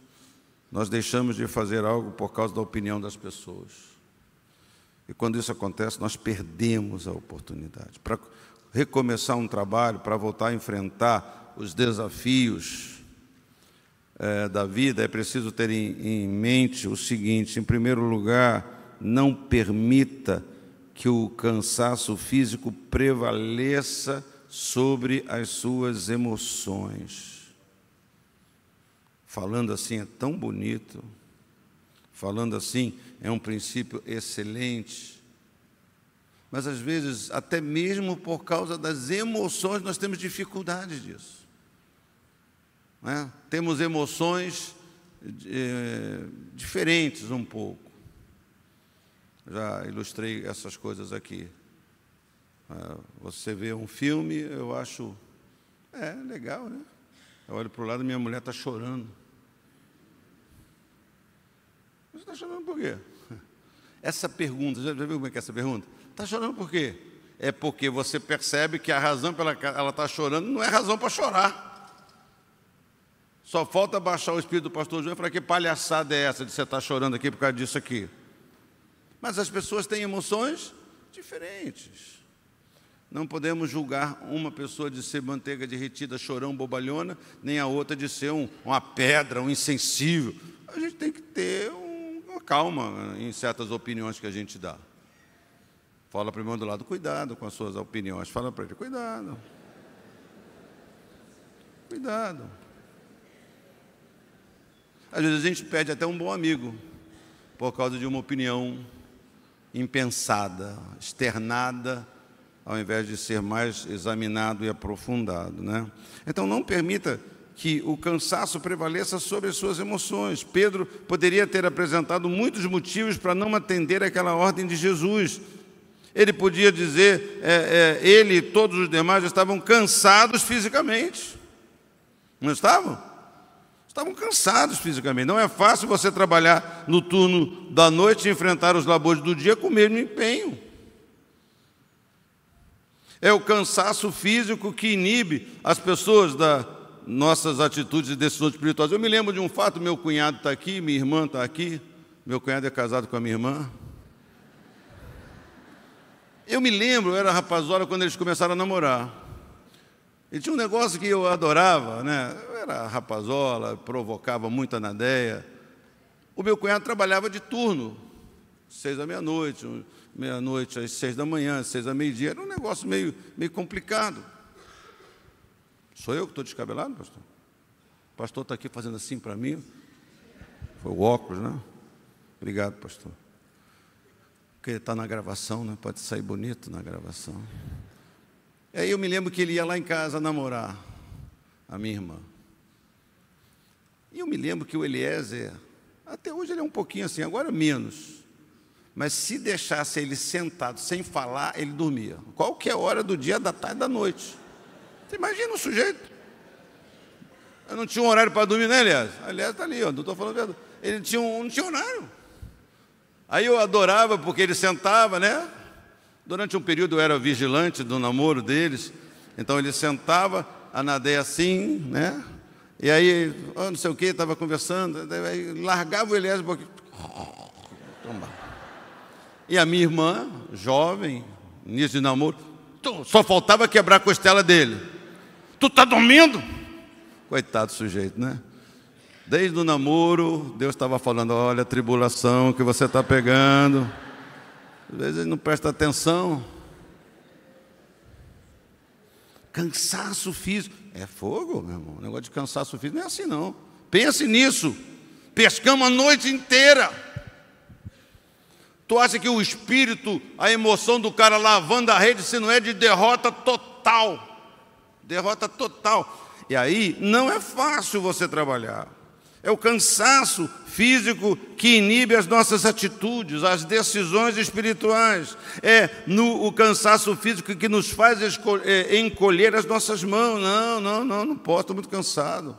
[SPEAKER 1] nós deixamos de fazer algo por causa da opinião das pessoas. E quando isso acontece, nós perdemos a oportunidade para recomeçar um trabalho, para voltar a enfrentar os desafios é, da vida. É preciso ter em, em mente o seguinte: em primeiro lugar, não permita que o cansaço físico prevaleça sobre as suas emoções. Falando assim é tão bonito. Falando assim é um princípio excelente. Mas às vezes, até mesmo por causa das emoções, nós temos dificuldade disso. É? Temos emoções é, diferentes um pouco. Já ilustrei essas coisas aqui. É, você vê um filme, eu acho. É, legal, né? Eu olho para o lado e minha mulher está chorando. Você está chorando por quê? Essa pergunta, já viu como é que é essa pergunta? Está chorando por quê? É porque você percebe que a razão pela que ela está chorando não é razão para chorar. Só falta baixar o espírito do pastor João e falar que palhaçada é essa de você estar tá chorando aqui por causa disso aqui. Mas as pessoas têm emoções diferentes. Não podemos julgar uma pessoa de ser manteiga derretida, chorão, bobalhona, nem a outra de ser um, uma pedra, um insensível. A gente tem que ter um calma em certas opiniões que a gente dá. Fala para o irmão do lado, cuidado com as suas opiniões. Fala para ele, cuidado. Cuidado. Às vezes a gente perde até um bom amigo por causa de uma opinião impensada, externada, ao invés de ser mais examinado e aprofundado, né? Então não permita que o cansaço prevaleça sobre as suas emoções. Pedro poderia ter apresentado muitos motivos para não atender aquela ordem de Jesus. Ele podia dizer, é, é, ele e todos os demais estavam cansados fisicamente. Não estavam? Estavam cansados fisicamente. Não é fácil você trabalhar no turno da noite e enfrentar os labores do dia com o mesmo empenho. É o cansaço físico que inibe as pessoas da nossas atitudes e decisões espirituais. Eu me lembro de um fato: meu cunhado está aqui, minha irmã está aqui, meu cunhado é casado com a minha irmã. Eu me lembro, eu era rapazola quando eles começaram a namorar. E tinha um negócio que eu adorava, né? Eu era rapazola, provocava muito a Nadeia. O meu cunhado trabalhava de turno, seis da meia-noite, meia-noite às seis da manhã, seis da meia dia Era um negócio meio, meio complicado. Sou eu que estou descabelado, pastor? O pastor está aqui fazendo assim para mim. Foi o óculos, né? Obrigado, pastor. Porque ele está na gravação, né? Pode sair bonito na gravação. E é, aí eu me lembro que ele ia lá em casa namorar a minha irmã. E eu me lembro que o Eliezer, até hoje ele é um pouquinho assim, agora menos. Mas se deixasse ele sentado sem falar, ele dormia. Qualquer hora do dia, da tarde, da noite. Você imagina o sujeito. Eu não tinha um horário para dormir, né, Elias Aliás, está ali, ó, não estou falando verdade. Ele tinha um, não tinha horário. Aí eu adorava porque ele sentava, né? Durante um período eu era vigilante do namoro deles. Então ele sentava, a Nadeia assim, né? E aí, oh, não sei o que, estava conversando. Aí largava o Elias um pouquinho. E a minha irmã, jovem, início de namoro, só faltava quebrar a costela dele. Tu está dormindo? Coitado sujeito, né? Desde o namoro, Deus estava falando: olha, a tribulação que você está pegando. Às vezes ele não presta atenção. Cansaço físico. É fogo, meu irmão. O negócio de cansaço físico não é assim, não. Pense nisso. Pescamos a noite inteira. Tu acha que o espírito, a emoção do cara lavando a rede, se não é de derrota total? derrota total. E aí não é fácil você trabalhar. É o cansaço físico que inibe as nossas atitudes, as decisões espirituais. É no, o cansaço físico que nos faz é, encolher as nossas mãos. Não, não, não, não posso, estou muito cansado.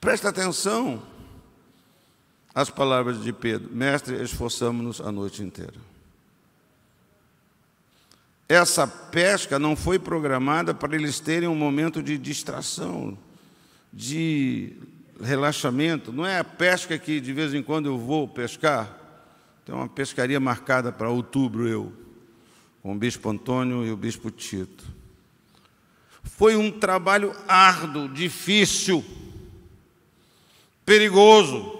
[SPEAKER 1] Presta atenção às palavras de Pedro. Mestre, esforçamos-nos a noite inteira. Essa pesca não foi programada para eles terem um momento de distração, de relaxamento. Não é a pesca que de vez em quando eu vou pescar. Tem uma pescaria marcada para outubro, eu, com o bispo Antônio e o bispo Tito. Foi um trabalho árduo, difícil, perigoso.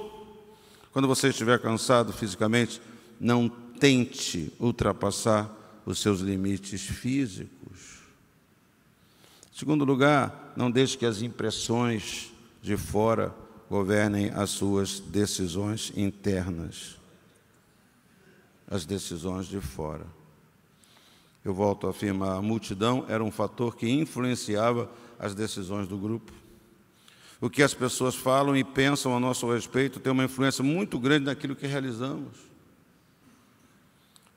[SPEAKER 1] Quando você estiver cansado fisicamente, não tente ultrapassar os seus limites físicos. Em segundo lugar, não deixe que as impressões de fora governem as suas decisões internas. As decisões de fora. Eu volto a afirmar, a multidão era um fator que influenciava as decisões do grupo. O que as pessoas falam e pensam a nosso respeito tem uma influência muito grande naquilo que realizamos.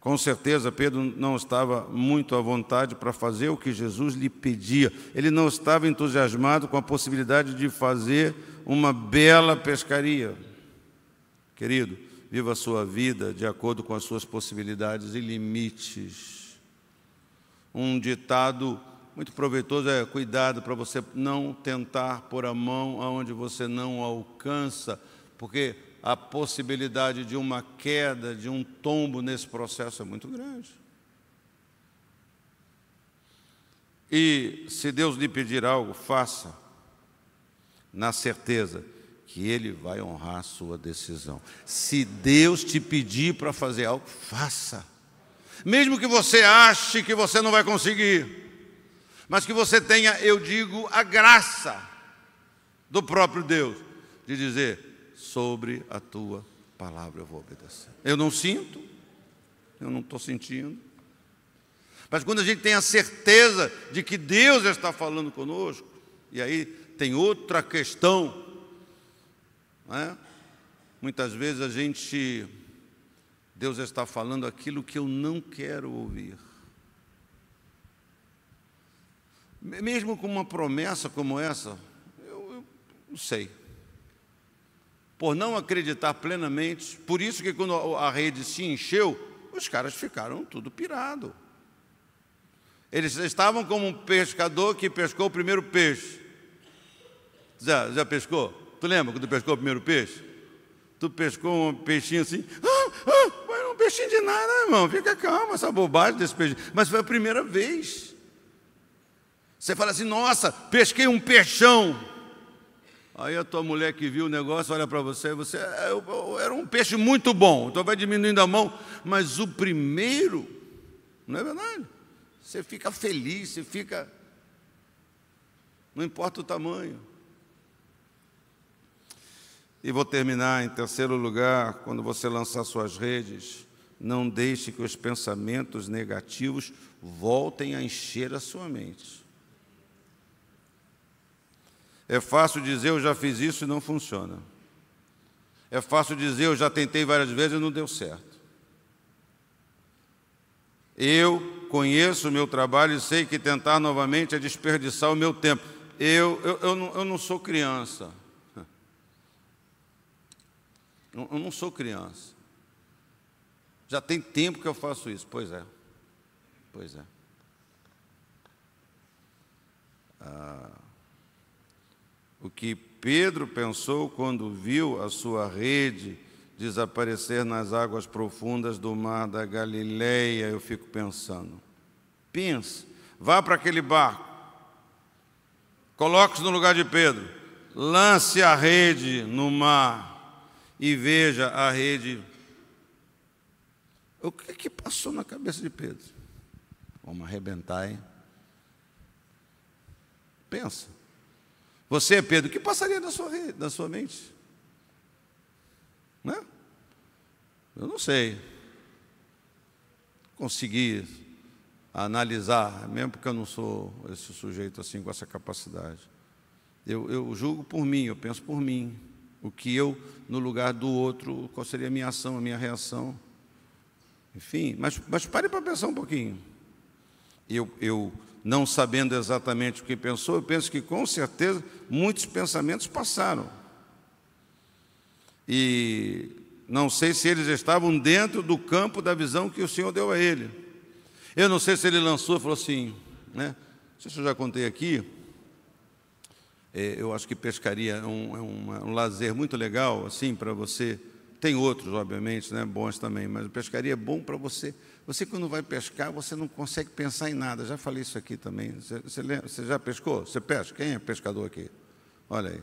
[SPEAKER 1] Com certeza, Pedro não estava muito à vontade para fazer o que Jesus lhe pedia. Ele não estava entusiasmado com a possibilidade de fazer uma bela pescaria. Querido, viva a sua vida de acordo com as suas possibilidades e limites. Um ditado muito proveitoso é cuidado para você não tentar pôr a mão aonde você não alcança, porque a possibilidade de uma queda, de um tombo nesse processo é muito grande. E se Deus lhe pedir algo, faça, na certeza que Ele vai honrar a sua decisão. Se Deus te pedir para fazer algo, faça. Mesmo que você ache que você não vai conseguir, mas que você tenha, eu digo, a graça do próprio Deus de dizer: sobre a tua palavra eu vou obedecer. Eu não sinto, eu não estou sentindo. Mas quando a gente tem a certeza de que Deus está falando conosco, e aí tem outra questão, é? muitas vezes a gente, Deus está falando aquilo que eu não quero ouvir. Mesmo com uma promessa como essa, eu, eu não sei por não acreditar plenamente. Por isso que quando a rede se encheu, os caras ficaram tudo pirado. Eles estavam como um pescador que pescou o primeiro peixe. Já, já pescou? Tu lembra quando pescou o primeiro peixe? Tu pescou um peixinho assim, ah, ah, mas é um peixinho de nada, irmão. Fica calmo, essa bobagem desse peixe. Mas foi a primeira vez. Você fala assim, nossa, pesquei um peixão. Aí a tua mulher que viu o negócio olha para você, você é, eu, eu, era um peixe muito bom, então vai diminuindo a mão, mas o primeiro, não é verdade? Você fica feliz, você fica. Não importa o tamanho. E vou terminar em terceiro lugar, quando você lançar suas redes, não deixe que os pensamentos negativos voltem a encher a sua mente. É fácil dizer eu já fiz isso e não funciona. É fácil dizer eu já tentei várias vezes e não deu certo. Eu conheço o meu trabalho e sei que tentar novamente é desperdiçar o meu tempo. Eu, eu, eu, não, eu não sou criança. Eu não sou criança. Já tem tempo que eu faço isso. Pois é. Pois é. Ah. O que Pedro pensou quando viu a sua rede desaparecer nas águas profundas do mar da Galileia, eu fico pensando. Pensa, vá para aquele barco, coloque-se no lugar de Pedro, lance a rede no mar e veja a rede. O que, é que passou na cabeça de Pedro? Vamos arrebentar, hein? Pensa. Você, Pedro, o que passaria na sua, na sua mente? Né? Eu não sei. Consegui analisar, mesmo porque eu não sou esse sujeito assim com essa capacidade. Eu, eu julgo por mim, eu penso por mim. O que eu, no lugar do outro, qual seria a minha ação, a minha reação? Enfim, mas, mas pare para pensar um pouquinho. Eu, eu não sabendo exatamente o que pensou, eu penso que com certeza muitos pensamentos passaram. E não sei se eles estavam dentro do campo da visão que o Senhor deu a ele. Eu não sei se ele lançou e falou assim, né? Não sei se eu já contei aqui. É, eu acho que pescaria é um, é um, um lazer muito legal, assim, para você. Tem outros, obviamente, né? Bons também, mas pescaria é bom para você você, quando vai pescar, você não consegue pensar em nada. Já falei isso aqui também. Você, você, lembra, você já pescou? Você pesca? Quem é pescador aqui? Olha aí.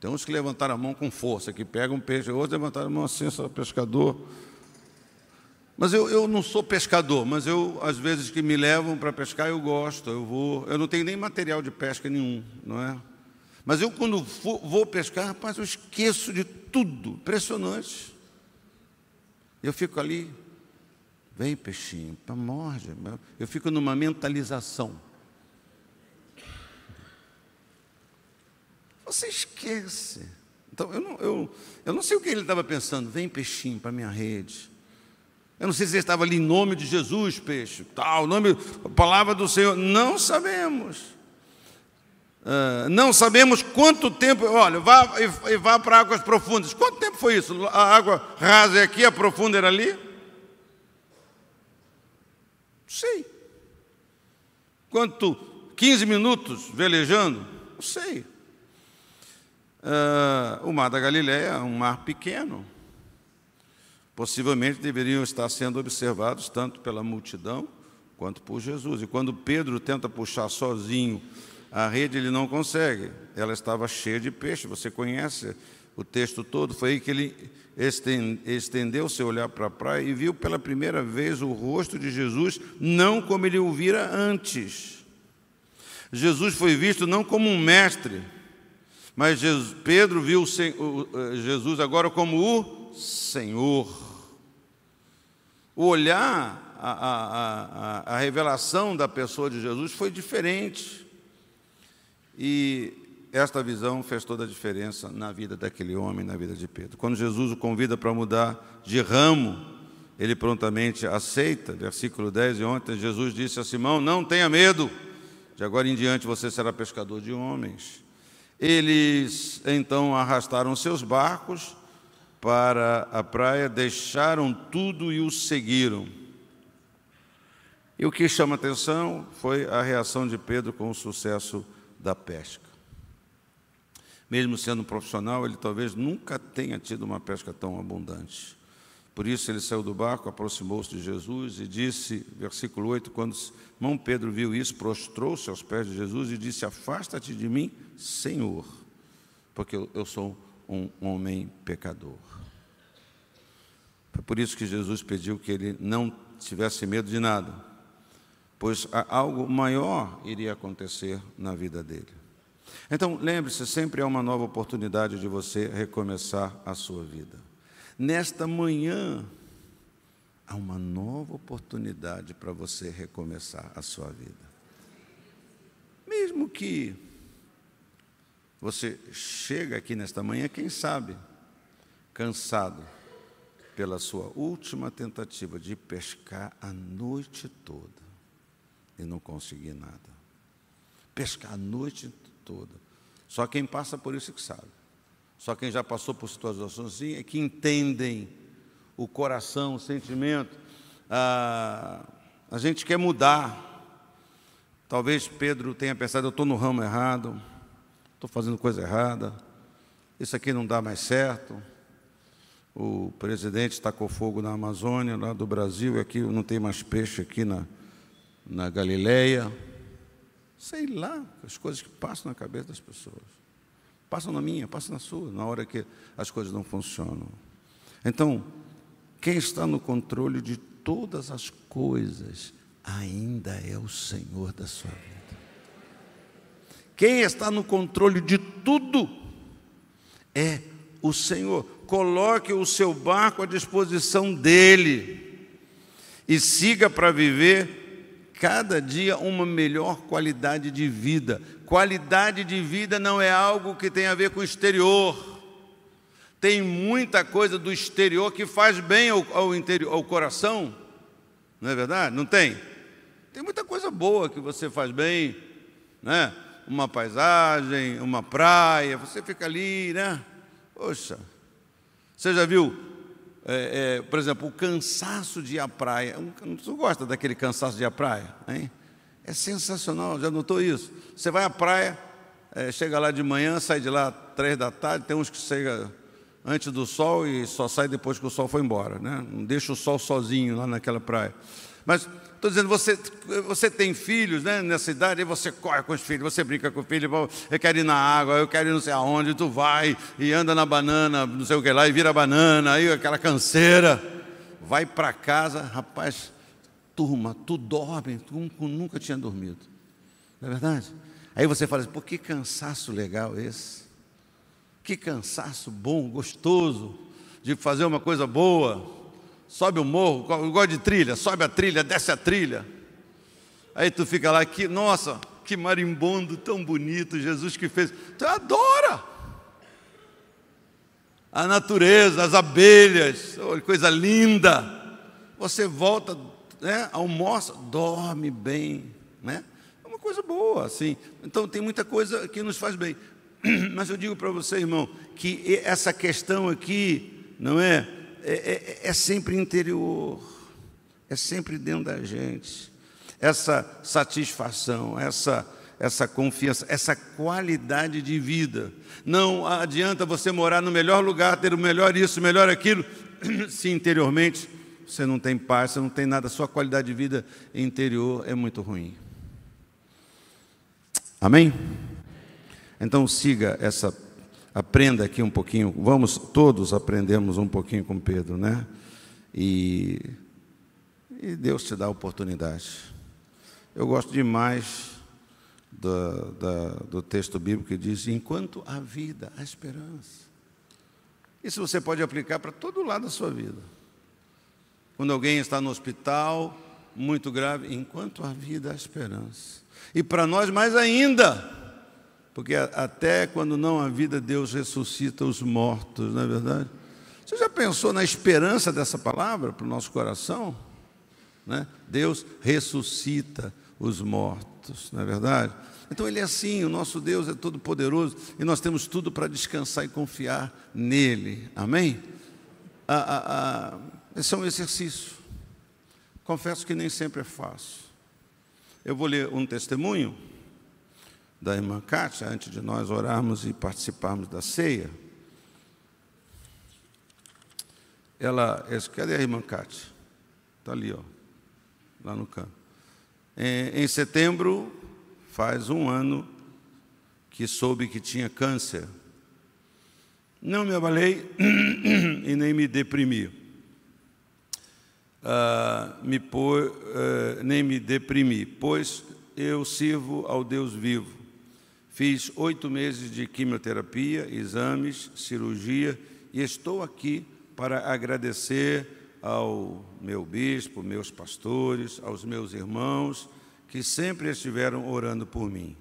[SPEAKER 1] Tem uns que levantaram a mão com força, que pegam um peixe, outros levantaram a mão assim, só pescador. Mas eu, eu não sou pescador, mas eu, às vezes que me levam para pescar, eu gosto, eu vou. Eu não tenho nem material de pesca nenhum, não é? Mas eu, quando vou, vou pescar, rapaz, eu esqueço de tudo. Impressionante. Eu fico ali Vem, peixinho, para morde. Eu fico numa mentalização. Você esquece. Então, eu não, eu, eu não sei o que ele estava pensando. Vem, peixinho, para minha rede. Eu não sei se ele estava ali em nome de Jesus, peixe, tal, nome, palavra do Senhor. Não sabemos. Uh, não sabemos quanto tempo, olha, vá, e, e vá para águas profundas. Quanto tempo foi isso? A água rasa é aqui, a profunda era ali? sei. Quanto 15 minutos velejando? Não sei. Uh, o mar da Galileia é um mar pequeno. Possivelmente deveriam estar sendo observados tanto pela multidão quanto por Jesus. E quando Pedro tenta puxar sozinho a rede, ele não consegue. Ela estava cheia de peixe. Você conhece o texto todo. Foi aí que ele estendeu seu olhar para a praia e viu pela primeira vez o rosto de Jesus, não como ele o vira antes. Jesus foi visto não como um mestre, mas Jesus, Pedro viu Jesus agora como o Senhor. O olhar, a, a, a, a revelação da pessoa de Jesus foi diferente. E esta visão fez toda a diferença na vida daquele homem, na vida de Pedro. Quando Jesus o convida para mudar de ramo, ele prontamente aceita. Versículo 10: E ontem Jesus disse a Simão: Não tenha medo, de agora em diante você será pescador de homens. Eles então arrastaram seus barcos para a praia, deixaram tudo e o seguiram. E o que chama atenção foi a reação de Pedro com o sucesso da pesca. Mesmo sendo profissional, ele talvez nunca tenha tido uma pesca tão abundante. Por isso ele saiu do barco, aproximou-se de Jesus e disse, versículo 8, quando Mão Pedro viu isso, prostrou-se aos pés de Jesus e disse: Afasta-te de mim, Senhor, porque eu sou um homem pecador. Foi por isso que Jesus pediu que ele não tivesse medo de nada, pois algo maior iria acontecer na vida dele. Então, lembre-se, sempre há é uma nova oportunidade de você recomeçar a sua vida. Nesta manhã, há uma nova oportunidade para você recomeçar a sua vida. Mesmo que você chega aqui nesta manhã, quem sabe, cansado pela sua última tentativa de pescar a noite toda e não conseguir nada. Pescar a noite toda toda. Só quem passa por isso é que sabe. Só quem já passou por situações assim é que entendem o coração, o sentimento. Ah, a gente quer mudar. Talvez Pedro tenha pensado: eu estou no ramo errado, estou fazendo coisa errada, isso aqui não dá mais certo. O presidente tacou fogo na Amazônia, lá do Brasil, e aqui não tem mais peixe aqui na, na Galileia. Sei lá as coisas que passam na cabeça das pessoas. Passam na minha, passam na sua, na hora que as coisas não funcionam. Então, quem está no controle de todas as coisas ainda é o Senhor da sua vida. Quem está no controle de tudo é o Senhor. Coloque o seu barco à disposição dele e siga para viver cada dia uma melhor qualidade de vida. Qualidade de vida não é algo que tem a ver com o exterior. Tem muita coisa do exterior que faz bem ao, ao, interior, ao coração, não é verdade? Não tem? Tem muita coisa boa que você faz bem, né? Uma paisagem, uma praia, você fica ali, né? Poxa, você já viu é, é, por exemplo, o cansaço de ir à praia. É tu gosta daquele cansaço de ir à praia? Hein? É sensacional, já notou isso? Você vai à praia, é, chega lá de manhã, sai de lá três da tarde, tem uns que chega antes do sol e só sai depois que o sol foi embora, né? Não deixa o sol sozinho lá naquela praia. Mas estou dizendo, você, você tem filhos né, nessa idade, e você corre com os filhos, você brinca com o filho, eu quero ir na água, eu quero ir não sei aonde, tu vai e anda na banana, não sei o que lá, e vira banana, aí aquela canseira. Vai para casa, rapaz, turma, tu dorme tu nunca tinha dormido. Não é verdade? Aí você fala assim, pô, que cansaço legal esse. Que cansaço bom, gostoso, de fazer uma coisa boa sobe o morro, eu de trilha, sobe a trilha, desce a trilha. Aí tu fica lá, que, nossa, que marimbondo tão bonito, Jesus que fez. Tu adora a natureza, as abelhas, oh, coisa linda. Você volta, né, almoça, dorme bem, né? É uma coisa boa, assim. Então tem muita coisa que nos faz bem. Mas eu digo para você, irmão, que essa questão aqui, não é? É, é, é, sempre interior, é sempre dentro da gente. Essa satisfação, essa, essa confiança, essa qualidade de vida. Não adianta você morar no melhor lugar, ter o melhor isso, o melhor aquilo, se interiormente você não tem paz, você não tem nada, sua qualidade de vida interior é muito ruim. Amém? Então siga essa aprenda aqui um pouquinho. Vamos, todos aprendemos um pouquinho com Pedro, né? E, e Deus te dá a oportunidade. Eu gosto demais do, do texto bíblico que diz: enquanto há vida, há esperança. Isso você pode aplicar para todo lado da sua vida. Quando alguém está no hospital, muito grave, enquanto há vida, há esperança. E para nós mais ainda, porque até quando não há vida, Deus ressuscita os mortos, não é verdade? Você já pensou na esperança dessa palavra para o nosso coração? Né? Deus ressuscita os mortos, não é verdade? Então ele é assim, o nosso Deus é todo poderoso e nós temos tudo para descansar e confiar nele. Amém? Ah, ah, ah, esse é um exercício. Confesso que nem sempre é fácil. Eu vou ler um testemunho da irmã Kátia, antes de nós orarmos e participarmos da ceia. Ela, cadê a irmã Kátia? Está ali, ó, lá no canto. Em, em setembro, faz um ano que soube que tinha câncer. Não me abalei e nem me deprimi. Ah, me pô, eh, nem me deprimi, pois eu sirvo ao Deus vivo, Fiz oito meses de quimioterapia, exames, cirurgia e estou aqui para agradecer ao meu bispo, meus pastores, aos meus irmãos que sempre estiveram orando por mim.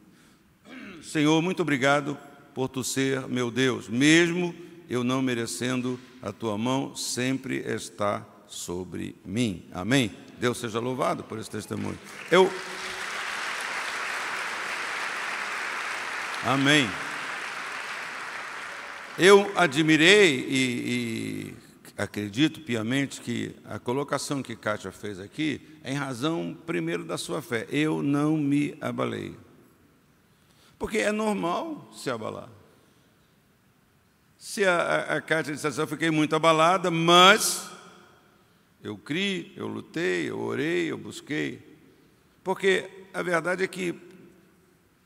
[SPEAKER 1] Senhor, muito obrigado por tu ser meu Deus, mesmo eu não merecendo, a tua mão sempre está sobre mim. Amém. Deus seja louvado por esse testemunho. Eu Amém. Eu admirei e, e, acredito piamente que a colocação que Kátia fez aqui é em razão, primeiro, da sua fé. Eu não me abalei. Porque é normal se abalar. Se a, a, a Kátia eu fiquei muito abalada, mas eu criei, eu lutei, eu orei, eu busquei. Porque a verdade é que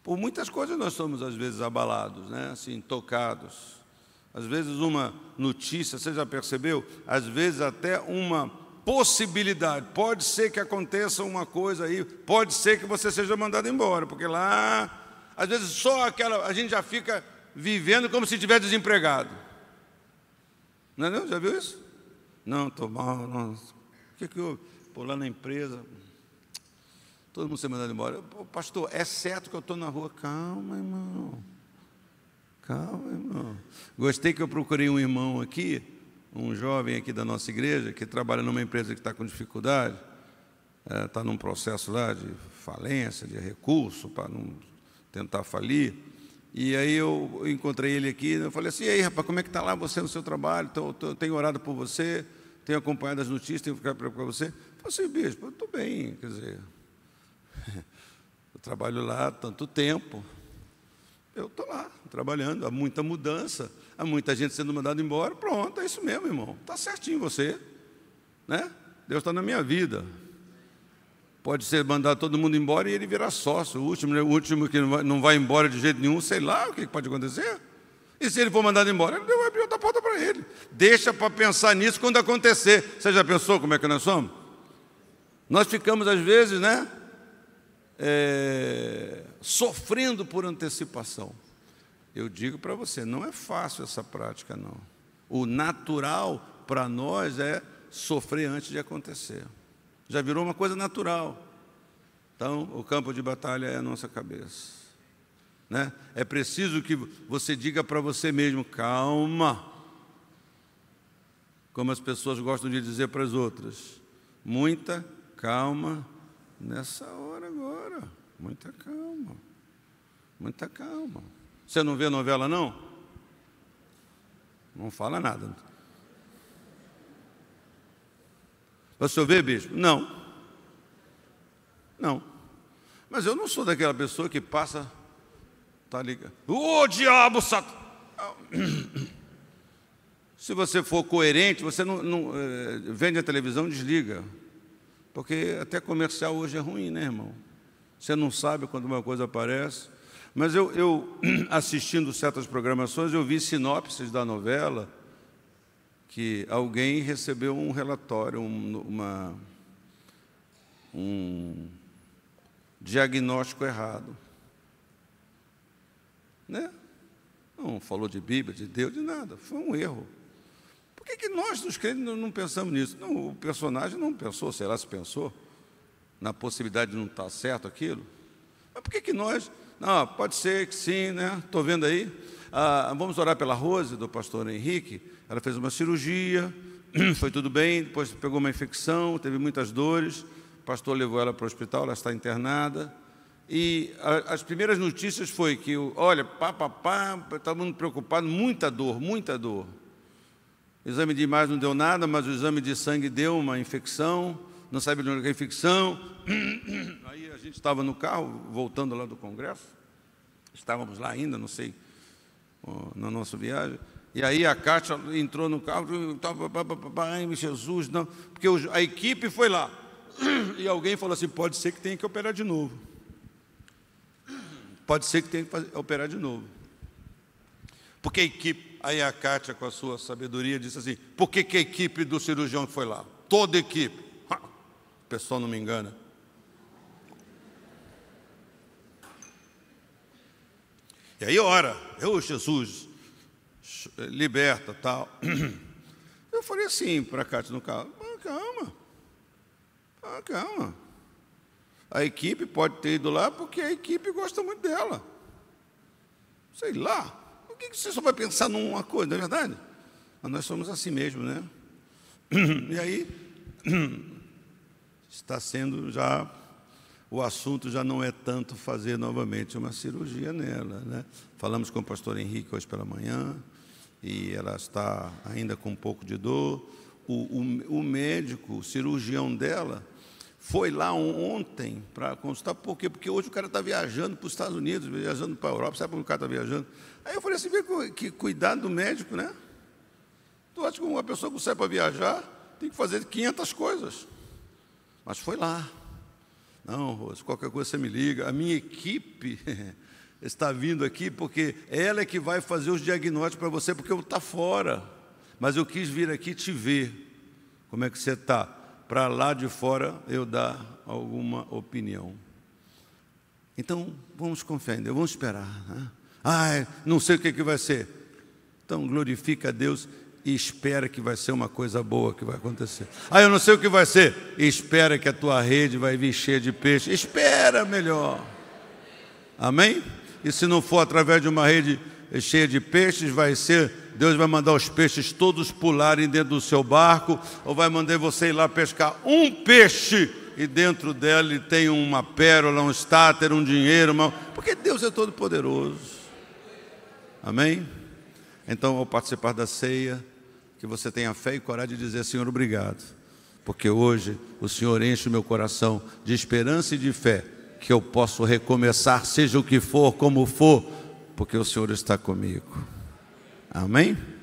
[SPEAKER 1] por muitas coisas nós somos às vezes abalados, né? assim, tocados. Às vezes uma notícia, você já percebeu? Às vezes até uma possibilidade. Pode ser que aconteça uma coisa aí, pode ser que você seja mandado embora, porque lá, às vezes só aquela, a gente já fica vivendo como se estivesse desempregado. Não é não? Já viu isso? Não, estou mal, não. O que, que houve? Pô, lá na empresa, Todo mundo se mandando embora. Pastor, é certo que eu estou na rua. Calma, irmão. Calma, irmão. Gostei que eu procurei um irmão aqui, um jovem aqui da nossa igreja, que trabalha numa empresa que está com dificuldade, está é, num processo lá de falência, de recurso, para não tentar falir. E aí eu encontrei ele aqui, eu falei assim, e aí, rapaz, como é que está lá você no seu trabalho? Tô, tô, tenho orado por você, tenho acompanhado as notícias, tenho ficado preocupado com você. Eu falei assim, bicho, estou bem, quer dizer, eu trabalho lá há tanto tempo. Eu estou lá, trabalhando. Há muita mudança, há muita gente sendo mandada embora. Pronto, é isso mesmo, irmão. Está certinho você. Né? Deus está na minha vida. Pode ser mandar todo mundo embora e ele virar sócio. O último, né? o último que não vai embora de jeito nenhum, sei lá o que pode acontecer. E se ele for mandado embora, Deus vai abrir outra porta para ele. Deixa para pensar nisso quando acontecer. Você já pensou como é que nós somos? Nós ficamos, às vezes, né? é, sofrendo por antecipação. Eu digo para você, não é fácil essa prática, não. O natural para nós é sofrer antes de acontecer. Já virou uma coisa natural. Então, o campo de batalha é a nossa cabeça. Né? É preciso que você diga para você mesmo: calma. Como as pessoas gostam de dizer para as outras, muita calma nessa hora, Muita calma. Muita calma. Você não vê novela, não? Não fala nada. você vê, bispo? Não. Não. Mas eu não sou daquela pessoa que passa, tá ligado. Ô oh, diabo, satanás! Se você for coerente, você não, não eh, vende a televisão, desliga. Porque até comercial hoje é ruim, né, irmão? Você não sabe quando uma coisa aparece. Mas eu, eu, assistindo certas programações, eu vi sinopses da novela que alguém recebeu um relatório, um, uma, um diagnóstico errado. Né? Não falou de Bíblia, de Deus, de nada. Foi um erro. Por que, que nós, nos crentes, não pensamos nisso? Não, o personagem não pensou, será se pensou? na possibilidade de não estar tá certo aquilo? Mas por que, que nós. Não, pode ser que sim, né? Estou vendo aí. Ah, vamos orar pela Rose, do pastor Henrique. Ela fez uma cirurgia, foi tudo bem, depois pegou uma infecção, teve muitas dores. O pastor levou ela para o hospital, ela está internada. E a, as primeiras notícias foi que, olha, pá, pá, pá, tá todo mundo preocupado, muita dor, muita dor. O exame de imagem não deu nada, mas o exame de sangue deu uma infecção não sabe de onde é, é ficção. Aí a gente estava no carro, voltando lá do Congresso, estávamos lá ainda, não sei, na nossa viagem. E aí a Cátia entrou no carro, tá, ai, Jesus, não, porque a equipe foi lá. E alguém falou assim: pode ser que tenha que operar de novo. Pode ser que tenha que fazer, operar de novo. Porque a equipe, aí a Cátia, com a sua sabedoria, disse assim: por que, que a equipe do cirurgião foi lá? Toda a equipe. O pessoal não me engana. E aí ora, eu, Jesus, liberta, tal. Eu falei assim para a Cátia no carro, calma, calma. A equipe pode ter ido lá porque a equipe gosta muito dela. Sei lá. Por que você só vai pensar numa coisa, não é verdade? Mas nós somos assim mesmo, né? E aí, está sendo já o assunto já não é tanto fazer novamente uma cirurgia nela. Né? Falamos com o pastor Henrique hoje pela manhã e ela está ainda com um pouco de dor. O, o, o médico, o cirurgião dela, foi lá ontem para consultar, por quê? Porque hoje o cara está viajando para os Estados Unidos, viajando para a Europa, sabe como o cara está viajando? Aí eu falei assim: que, que cuidado do médico, né? Tu acha que uma pessoa que sai para viajar tem que fazer 500 coisas. Mas foi lá. Não, Rose, qualquer coisa você me liga. A minha equipe está vindo aqui porque ela é que vai fazer os diagnósticos para você, porque eu estou tá fora. Mas eu quis vir aqui te ver. Como é que você está? Para lá de fora eu dar alguma opinião. Então, vamos confiar fé ainda, vamos esperar. Né? Ai, não sei o que, é que vai ser. Então, glorifica a Deus e espera que vai ser uma coisa boa que vai acontecer. Ah, eu não sei o que vai ser. Espera que a tua rede vai vir cheia de peixe. Espera melhor. Amém? E se não for através de uma rede cheia de peixes, vai ser Deus vai mandar os peixes todos pularem dentro do seu barco, ou vai mandar você ir lá pescar um peixe e dentro dele tem uma pérola, um estáter, um dinheiro, uma... porque Deus é todo poderoso. Amém? Então, ao participar da ceia, que você tenha fé e coragem de dizer: Senhor, obrigado, porque hoje o Senhor enche o meu coração de esperança e de fé, que eu posso recomeçar, seja o que for, como for, porque o Senhor está comigo. Amém?